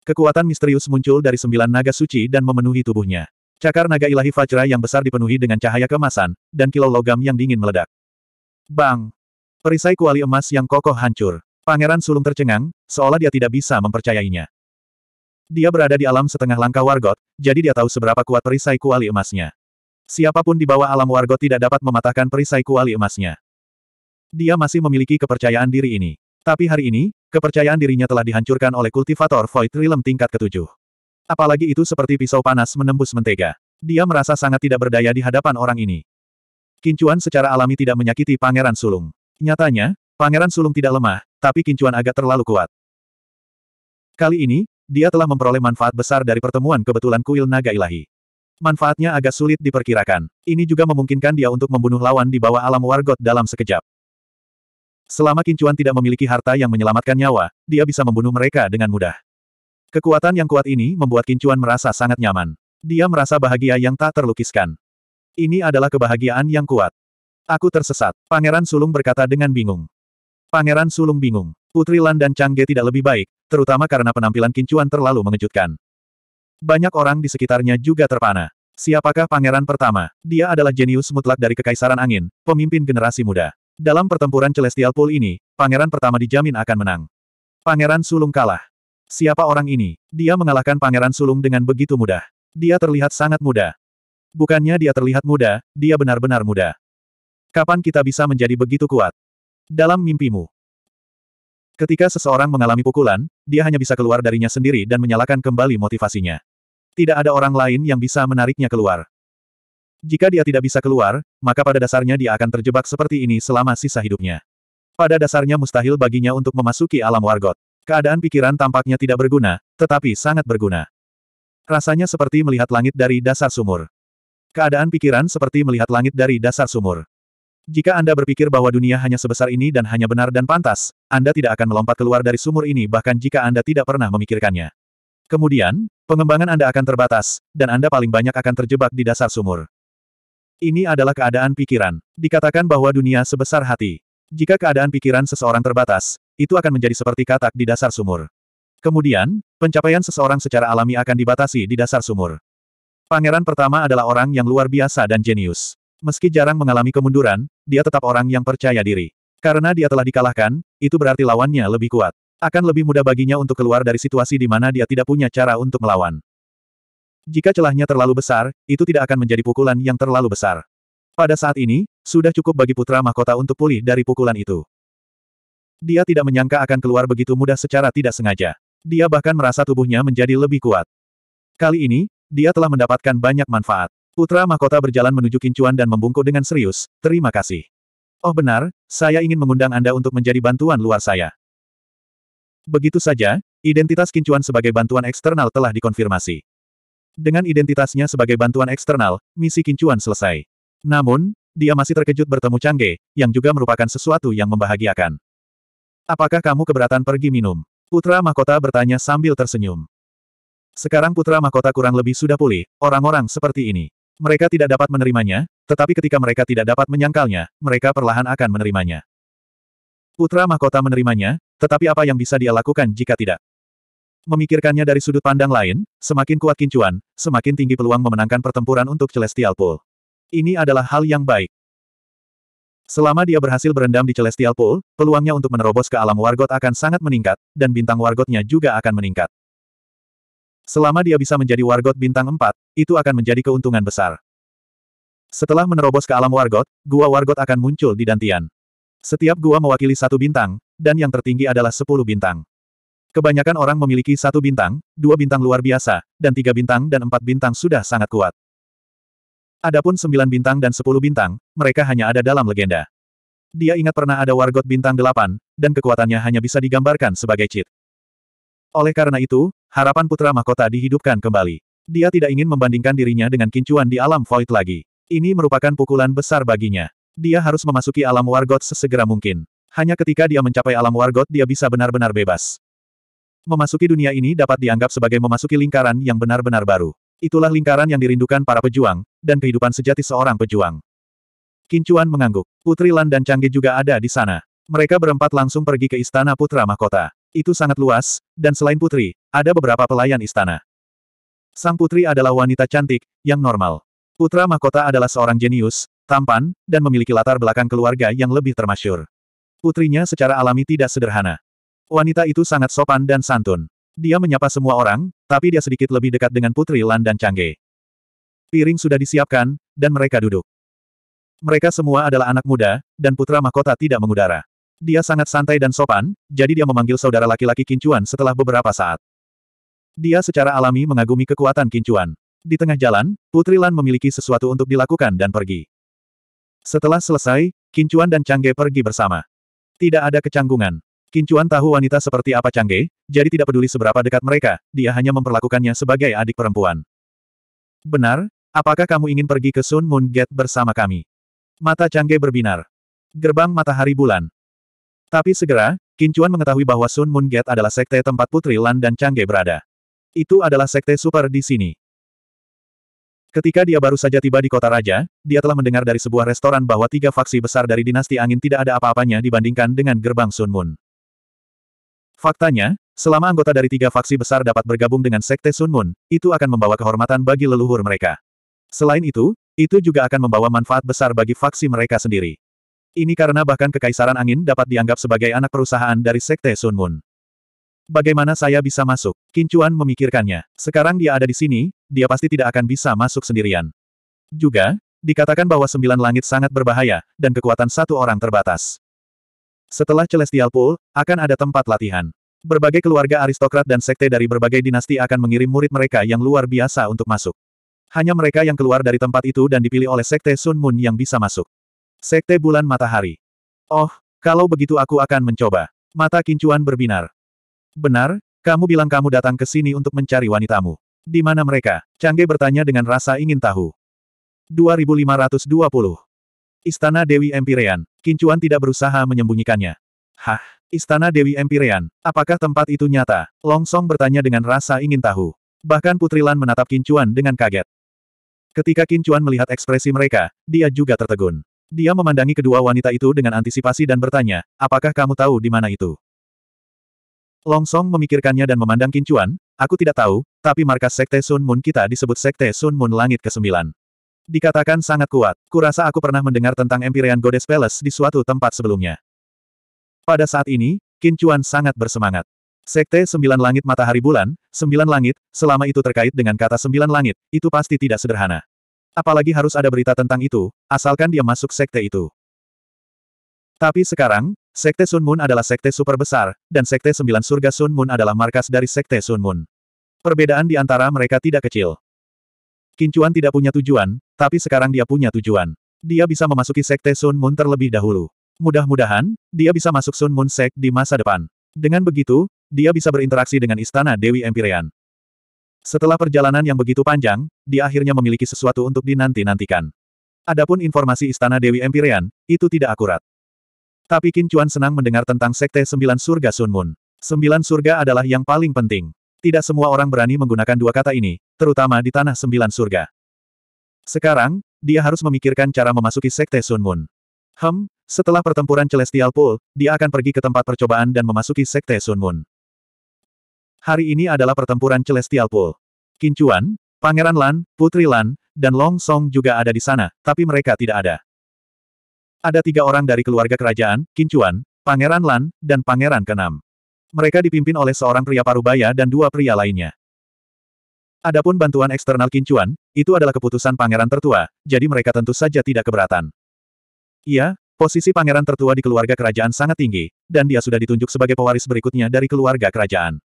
Kekuatan misterius muncul dari sembilan naga suci dan memenuhi tubuhnya. Cakar naga ilahi Fajra yang besar dipenuhi dengan cahaya kemasan, dan kilau logam yang dingin meledak. Bang! Perisai kuali emas yang kokoh hancur. Pangeran Sulung tercengang, seolah dia tidak bisa mempercayainya. Dia berada di alam setengah langkah Wargot, jadi dia tahu seberapa kuat perisai kuali emasnya. Siapapun di bawah alam Wargot tidak dapat mematahkan perisai kuali emasnya. Dia masih memiliki kepercayaan diri ini. Tapi hari ini, kepercayaan dirinya telah dihancurkan oleh kultivator Void Realm tingkat ketujuh. Apalagi itu seperti pisau panas menembus mentega. Dia merasa sangat tidak berdaya di hadapan orang ini. Kincuan secara alami tidak menyakiti Pangeran Sulung. Nyatanya, Pangeran Sulung tidak lemah, tapi kincuan agak terlalu kuat. Kali ini, dia telah memperoleh manfaat besar dari pertemuan kebetulan kuil naga ilahi. Manfaatnya agak sulit diperkirakan. Ini juga memungkinkan dia untuk membunuh lawan di bawah alam wargot dalam sekejap. Selama Kincuan tidak memiliki harta yang menyelamatkan nyawa, dia bisa membunuh mereka dengan mudah. Kekuatan yang kuat ini membuat Kincuan merasa sangat nyaman. Dia merasa bahagia yang tak terlukiskan. Ini adalah kebahagiaan yang kuat. Aku tersesat, Pangeran Sulung berkata dengan bingung. Pangeran Sulung bingung. Putri Lan dan Changge tidak lebih baik, terutama karena penampilan Kincuan terlalu mengejutkan. Banyak orang di sekitarnya juga terpana. Siapakah pangeran pertama? Dia adalah jenius mutlak dari Kekaisaran Angin, pemimpin generasi muda. Dalam pertempuran Celestial Pool ini, pangeran pertama dijamin akan menang. Pangeran Sulung kalah. Siapa orang ini? Dia mengalahkan Pangeran Sulung dengan begitu mudah. Dia terlihat sangat muda. Bukannya dia terlihat muda, dia benar-benar muda. Kapan kita bisa menjadi begitu kuat? dalam mimpimu. Ketika seseorang mengalami pukulan, dia hanya bisa keluar darinya sendiri dan menyalakan kembali motivasinya. Tidak ada orang lain yang bisa menariknya keluar. Jika dia tidak bisa keluar, maka pada dasarnya dia akan terjebak seperti ini selama sisa hidupnya. Pada dasarnya mustahil baginya untuk memasuki alam wargot. Keadaan pikiran tampaknya tidak berguna, tetapi sangat berguna. Rasanya seperti melihat langit dari dasar sumur. Keadaan pikiran seperti melihat langit dari dasar sumur. Jika Anda berpikir bahwa dunia hanya sebesar ini dan hanya benar dan pantas, Anda tidak akan melompat keluar dari sumur ini bahkan jika Anda tidak pernah memikirkannya. Kemudian, pengembangan Anda akan terbatas, dan Anda paling banyak akan terjebak di dasar sumur. Ini adalah keadaan pikiran. Dikatakan bahwa dunia sebesar hati. Jika keadaan pikiran seseorang terbatas, itu akan menjadi seperti katak di dasar sumur. Kemudian, pencapaian seseorang secara alami akan dibatasi di dasar sumur. Pangeran pertama adalah orang yang luar biasa dan jenius. Meski jarang mengalami kemunduran, dia tetap orang yang percaya diri. Karena dia telah dikalahkan, itu berarti lawannya lebih kuat. Akan lebih mudah baginya untuk keluar dari situasi di mana dia tidak punya cara untuk melawan. Jika celahnya terlalu besar, itu tidak akan menjadi pukulan yang terlalu besar. Pada saat ini, sudah cukup bagi putra mahkota untuk pulih dari pukulan itu. Dia tidak menyangka akan keluar begitu mudah secara tidak sengaja. Dia bahkan merasa tubuhnya menjadi lebih kuat. Kali ini, dia telah mendapatkan banyak manfaat. Putra Mahkota berjalan menuju Kincuan dan membungkuk dengan serius, terima kasih. Oh benar, saya ingin mengundang Anda untuk menjadi bantuan luar saya. Begitu saja, identitas Kincuan sebagai bantuan eksternal telah dikonfirmasi. Dengan identitasnya sebagai bantuan eksternal, misi Kincuan selesai. Namun, dia masih terkejut bertemu Changge, yang juga merupakan sesuatu yang membahagiakan. Apakah kamu keberatan pergi minum? Putra Mahkota bertanya sambil tersenyum. Sekarang Putra Mahkota kurang lebih sudah pulih, orang-orang seperti ini. Mereka tidak dapat menerimanya, tetapi ketika mereka tidak dapat menyangkalnya, mereka perlahan akan menerimanya. Putra mahkota menerimanya, tetapi apa yang bisa dia lakukan jika tidak? Memikirkannya dari sudut pandang lain, semakin kuat kincuan, semakin tinggi peluang memenangkan pertempuran untuk Celestial Pool. Ini adalah hal yang baik. Selama dia berhasil berendam di Celestial Pool, peluangnya untuk menerobos ke alam Wargot akan sangat meningkat, dan bintang Wargotnya juga akan meningkat. Selama dia bisa menjadi Wargot bintang 4, itu akan menjadi keuntungan besar. Setelah menerobos ke alam Wargot, gua Wargot akan muncul di Dantian. Setiap gua mewakili satu bintang, dan yang tertinggi adalah sepuluh bintang. Kebanyakan orang memiliki satu bintang, dua bintang luar biasa, dan tiga bintang dan empat bintang sudah sangat kuat. Adapun sembilan bintang dan sepuluh bintang, mereka hanya ada dalam legenda. Dia ingat pernah ada wargot bintang delapan, dan kekuatannya hanya bisa digambarkan sebagai cheat. Oleh karena itu, harapan putra mahkota dihidupkan kembali. Dia tidak ingin membandingkan dirinya dengan kincuan di alam void lagi. Ini merupakan pukulan besar baginya. Dia harus memasuki alam wargot sesegera mungkin. Hanya ketika dia mencapai alam wargot dia bisa benar-benar bebas. Memasuki dunia ini dapat dianggap sebagai memasuki lingkaran yang benar-benar baru. Itulah lingkaran yang dirindukan para pejuang, dan kehidupan sejati seorang pejuang. Kincuan mengangguk. Putri Lan dan Canggih juga ada di sana. Mereka berempat langsung pergi ke istana putra mahkota. Itu sangat luas, dan selain putri, ada beberapa pelayan istana. Sang putri adalah wanita cantik, yang normal. Putra mahkota adalah seorang jenius, tampan, dan memiliki latar belakang keluarga yang lebih termasyur. Putrinya secara alami tidak sederhana. Wanita itu sangat sopan dan santun. Dia menyapa semua orang, tapi dia sedikit lebih dekat dengan Putri Lan dan Cangge. Piring sudah disiapkan, dan mereka duduk. Mereka semua adalah anak muda, dan putra mahkota tidak mengudara. Dia sangat santai dan sopan, jadi dia memanggil saudara laki-laki Kincuan setelah beberapa saat. Dia secara alami mengagumi kekuatan kincuan. Di tengah jalan, Putri Lan memiliki sesuatu untuk dilakukan dan pergi. Setelah selesai, Kincuan dan Changge pergi bersama. Tidak ada kecanggungan. Kincuan tahu wanita seperti apa Changge, jadi tidak peduli seberapa dekat mereka, dia hanya memperlakukannya sebagai adik perempuan. Benar, apakah kamu ingin pergi ke Sun Moon Gate bersama kami? Mata Changge berbinar. Gerbang matahari bulan. Tapi segera, Kincuan mengetahui bahwa Sun Moon Gate adalah sekte tempat Putri Lan dan Changge berada. Itu adalah sekte super di sini. Ketika dia baru saja tiba di kota raja, dia telah mendengar dari sebuah restoran bahwa tiga faksi besar dari dinasti angin tidak ada apa-apanya dibandingkan dengan gerbang Sun Moon. Faktanya, selama anggota dari tiga faksi besar dapat bergabung dengan sekte Sun Moon, itu akan membawa kehormatan bagi leluhur mereka. Selain itu, itu juga akan membawa manfaat besar bagi faksi mereka sendiri. Ini karena bahkan kekaisaran angin dapat dianggap sebagai anak perusahaan dari sekte Sun Moon. Bagaimana saya bisa masuk? Kincuan memikirkannya. Sekarang dia ada di sini, dia pasti tidak akan bisa masuk sendirian. Juga, dikatakan bahwa sembilan langit sangat berbahaya, dan kekuatan satu orang terbatas. Setelah Celestial Pool, akan ada tempat latihan. Berbagai keluarga aristokrat dan sekte dari berbagai dinasti akan mengirim murid mereka yang luar biasa untuk masuk. Hanya mereka yang keluar dari tempat itu dan dipilih oleh sekte Sun Moon yang bisa masuk. Sekte Bulan Matahari. Oh, kalau begitu aku akan mencoba. Mata Kincuan berbinar. Benar, kamu bilang kamu datang ke sini untuk mencari wanitamu. Di mana mereka? Cangge bertanya dengan rasa ingin tahu. 2520. Istana Dewi Empirean. Kincuan tidak berusaha menyembunyikannya. Hah, Istana Dewi Empirean, apakah tempat itu nyata? Long Song bertanya dengan rasa ingin tahu. Bahkan Putri Lan menatap Kincuan dengan kaget. Ketika Kincuan melihat ekspresi mereka, dia juga tertegun. Dia memandangi kedua wanita itu dengan antisipasi dan bertanya, apakah kamu tahu di mana itu? Long Song memikirkannya dan memandang Kincuan, aku tidak tahu, tapi markas Sekte Sun Moon kita disebut Sekte Sun Moon Langit ke-9. Dikatakan sangat kuat, kurasa aku pernah mendengar tentang Empyrean Goddess Palace di suatu tempat sebelumnya. Pada saat ini, Kincuan sangat bersemangat. Sekte Sembilan Langit Matahari Bulan, Sembilan Langit, selama itu terkait dengan kata Sembilan Langit, itu pasti tidak sederhana. Apalagi harus ada berita tentang itu, asalkan dia masuk sekte itu. Tapi sekarang, Sekte Sun Moon adalah sekte super besar, dan Sekte Sembilan Surga Sun Moon adalah markas dari Sekte Sun Moon. Perbedaan di antara mereka tidak kecil. Kincuan tidak punya tujuan, tapi sekarang dia punya tujuan. Dia bisa memasuki Sekte Sun Moon terlebih dahulu. Mudah-mudahan, dia bisa masuk Sun Moon Sek di masa depan. Dengan begitu, dia bisa berinteraksi dengan Istana Dewi Empyrean. Setelah perjalanan yang begitu panjang, dia akhirnya memiliki sesuatu untuk dinanti-nantikan. Adapun informasi Istana Dewi Empyrean, itu tidak akurat. Tapi Qin Chuan senang mendengar tentang Sekte Sembilan Surga Sun Moon. Sembilan surga adalah yang paling penting. Tidak semua orang berani menggunakan dua kata ini, terutama di Tanah Sembilan Surga. Sekarang, dia harus memikirkan cara memasuki Sekte Sun Moon. Hem, setelah pertempuran Celestial Pool, dia akan pergi ke tempat percobaan dan memasuki Sekte Sun Moon. Hari ini adalah pertempuran Celestial Pool. Kincuan, Pangeran Lan, Putri Lan, dan Long Song juga ada di sana, tapi mereka tidak ada. Ada tiga orang dari keluarga kerajaan, Kincuan, Pangeran Lan, dan Pangeran Kenam. Mereka dipimpin oleh seorang pria parubaya dan dua pria lainnya. Adapun bantuan eksternal Kincuan, itu adalah keputusan pangeran tertua, jadi mereka tentu saja tidak keberatan. Iya, posisi pangeran tertua di keluarga kerajaan sangat tinggi, dan dia sudah ditunjuk sebagai pewaris berikutnya dari keluarga kerajaan.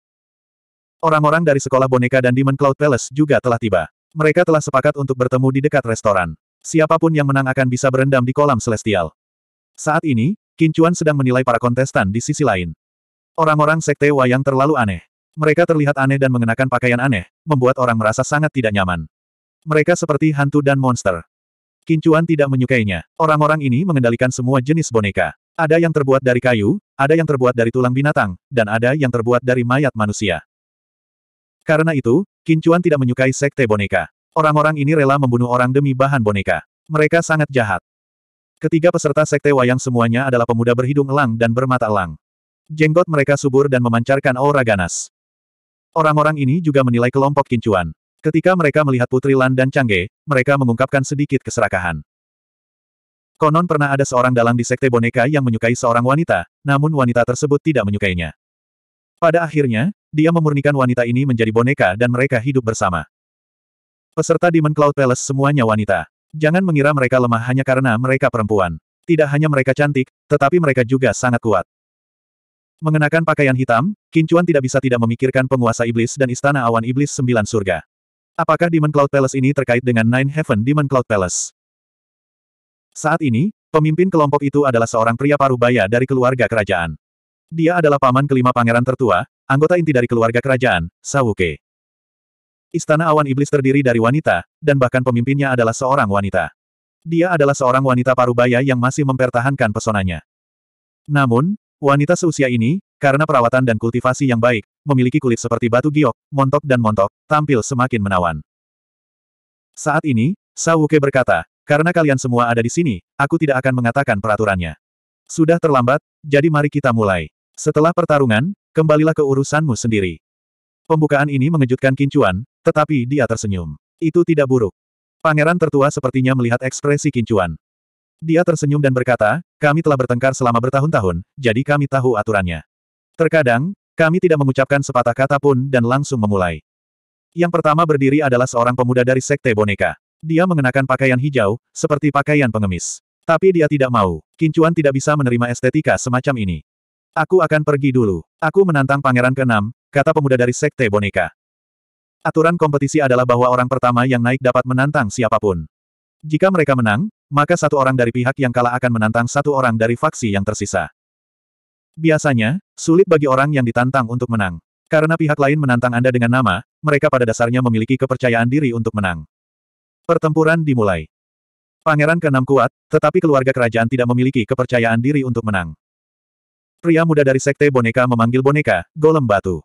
Orang-orang dari sekolah boneka dan Demon Cloud Palace juga telah tiba. Mereka telah sepakat untuk bertemu di dekat restoran. Siapapun yang menang akan bisa berendam di kolam celestial. Saat ini, Kincuan sedang menilai para kontestan di sisi lain. Orang-orang sekte wayang terlalu aneh. Mereka terlihat aneh dan mengenakan pakaian aneh, membuat orang merasa sangat tidak nyaman. Mereka seperti hantu dan monster. Kincuan tidak menyukainya. Orang-orang ini mengendalikan semua jenis boneka. Ada yang terbuat dari kayu, ada yang terbuat dari tulang binatang, dan ada yang terbuat dari mayat manusia. Karena itu, Kincuan tidak menyukai sekte boneka. Orang-orang ini rela membunuh orang demi bahan boneka. Mereka sangat jahat. Ketiga peserta sekte wayang semuanya adalah pemuda berhidung elang dan bermata elang. Jenggot mereka subur dan memancarkan aura ganas. Orang-orang ini juga menilai kelompok kincuan. Ketika mereka melihat Putri Lan dan Cangge, mereka mengungkapkan sedikit keserakahan. Konon pernah ada seorang dalang di sekte boneka yang menyukai seorang wanita, namun wanita tersebut tidak menyukainya. Pada akhirnya, dia memurnikan wanita ini menjadi boneka dan mereka hidup bersama. Peserta Demon Cloud Palace semuanya wanita. Jangan mengira mereka lemah hanya karena mereka perempuan. Tidak hanya mereka cantik, tetapi mereka juga sangat kuat. Mengenakan pakaian hitam, Kincuan tidak bisa tidak memikirkan penguasa iblis dan istana awan iblis sembilan surga. Apakah Demon Cloud Palace ini terkait dengan Nine Heaven Demon Cloud Palace? Saat ini, pemimpin kelompok itu adalah seorang pria parubaya dari keluarga kerajaan. Dia adalah paman kelima pangeran tertua, anggota inti dari keluarga kerajaan, Sawuke. Istana Awan Iblis terdiri dari wanita, dan bahkan pemimpinnya adalah seorang wanita. Dia adalah seorang wanita parubaya yang masih mempertahankan pesonanya. Namun, wanita seusia ini, karena perawatan dan kultivasi yang baik, memiliki kulit seperti batu giok, montok dan montok, tampil semakin menawan. Saat ini, Sawuke berkata, karena kalian semua ada di sini, aku tidak akan mengatakan peraturannya. Sudah terlambat, jadi mari kita mulai. Setelah pertarungan, kembalilah ke urusanmu sendiri. Pembukaan ini mengejutkan Kincuan, tetapi dia tersenyum. Itu tidak buruk. Pangeran tertua sepertinya melihat ekspresi Kincuan. Dia tersenyum dan berkata, kami telah bertengkar selama bertahun-tahun, jadi kami tahu aturannya. Terkadang, kami tidak mengucapkan sepatah kata pun dan langsung memulai. Yang pertama berdiri adalah seorang pemuda dari Sekte Boneka. Dia mengenakan pakaian hijau, seperti pakaian pengemis. Tapi dia tidak mau. Kincuan tidak bisa menerima estetika semacam ini. Aku akan pergi dulu. Aku menantang pangeran keenam, kata pemuda dari Sekte Boneka. Aturan kompetisi adalah bahwa orang pertama yang naik dapat menantang siapapun. Jika mereka menang, maka satu orang dari pihak yang kalah akan menantang satu orang dari faksi yang tersisa. Biasanya, sulit bagi orang yang ditantang untuk menang. Karena pihak lain menantang Anda dengan nama, mereka pada dasarnya memiliki kepercayaan diri untuk menang. Pertempuran dimulai. Pangeran keenam kuat, tetapi keluarga kerajaan tidak memiliki kepercayaan diri untuk menang. Pria muda dari sekte boneka memanggil boneka, golem batu.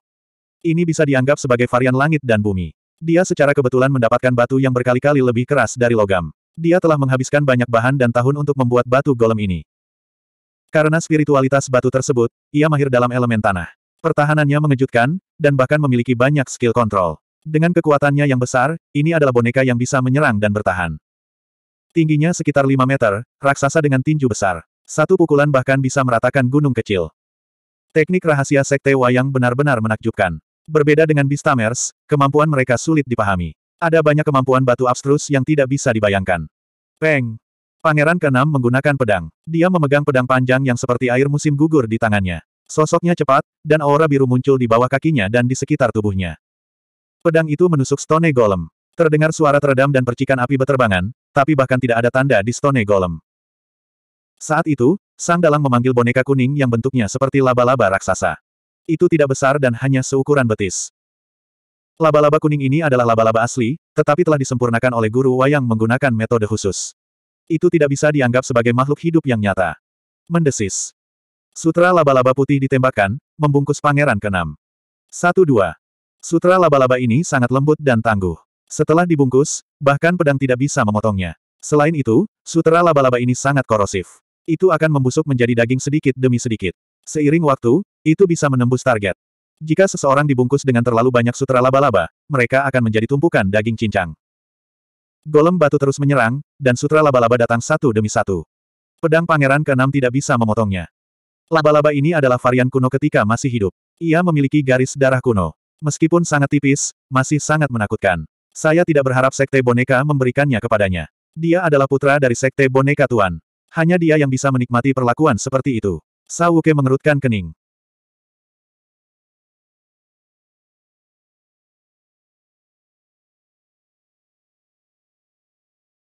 Ini bisa dianggap sebagai varian langit dan bumi. Dia secara kebetulan mendapatkan batu yang berkali-kali lebih keras dari logam. Dia telah menghabiskan banyak bahan dan tahun untuk membuat batu golem ini. Karena spiritualitas batu tersebut, ia mahir dalam elemen tanah. Pertahanannya mengejutkan, dan bahkan memiliki banyak skill kontrol. Dengan kekuatannya yang besar, ini adalah boneka yang bisa menyerang dan bertahan. Tingginya sekitar 5 meter, raksasa dengan tinju besar. Satu pukulan bahkan bisa meratakan gunung kecil. Teknik rahasia Sekte Wayang benar-benar menakjubkan. Berbeda dengan Bistamers, kemampuan mereka sulit dipahami. Ada banyak kemampuan batu abstrus yang tidak bisa dibayangkan. Peng! Pangeran keenam menggunakan pedang. Dia memegang pedang panjang yang seperti air musim gugur di tangannya. Sosoknya cepat, dan aura biru muncul di bawah kakinya dan di sekitar tubuhnya. Pedang itu menusuk Stone Golem. Terdengar suara teredam dan percikan api beterbangan, tapi bahkan tidak ada tanda di Stone Golem. Saat itu, Sang Dalang memanggil boneka kuning yang bentuknya seperti laba-laba raksasa. Itu tidak besar dan hanya seukuran betis. Laba-laba kuning ini adalah laba-laba asli, tetapi telah disempurnakan oleh guru wayang menggunakan metode khusus. Itu tidak bisa dianggap sebagai makhluk hidup yang nyata. Mendesis. Sutra laba-laba putih ditembakkan, membungkus pangeran keenam. Satu dua. Sutra laba-laba ini sangat lembut dan tangguh. Setelah dibungkus, bahkan pedang tidak bisa memotongnya. Selain itu, sutra laba-laba ini sangat korosif. Itu akan membusuk menjadi daging sedikit demi sedikit. Seiring waktu, itu bisa menembus target. Jika seseorang dibungkus dengan terlalu banyak sutra laba-laba, mereka akan menjadi tumpukan daging cincang. Golem batu terus menyerang, dan sutra laba-laba datang satu demi satu. Pedang pangeran keenam tidak bisa memotongnya. Laba-laba ini adalah varian kuno ketika masih hidup. Ia memiliki garis darah kuno. Meskipun sangat tipis, masih sangat menakutkan. Saya tidak berharap sekte boneka memberikannya kepadanya. Dia adalah putra dari sekte boneka tuan. Hanya dia yang bisa menikmati perlakuan seperti itu. Sawuke mengerutkan kening.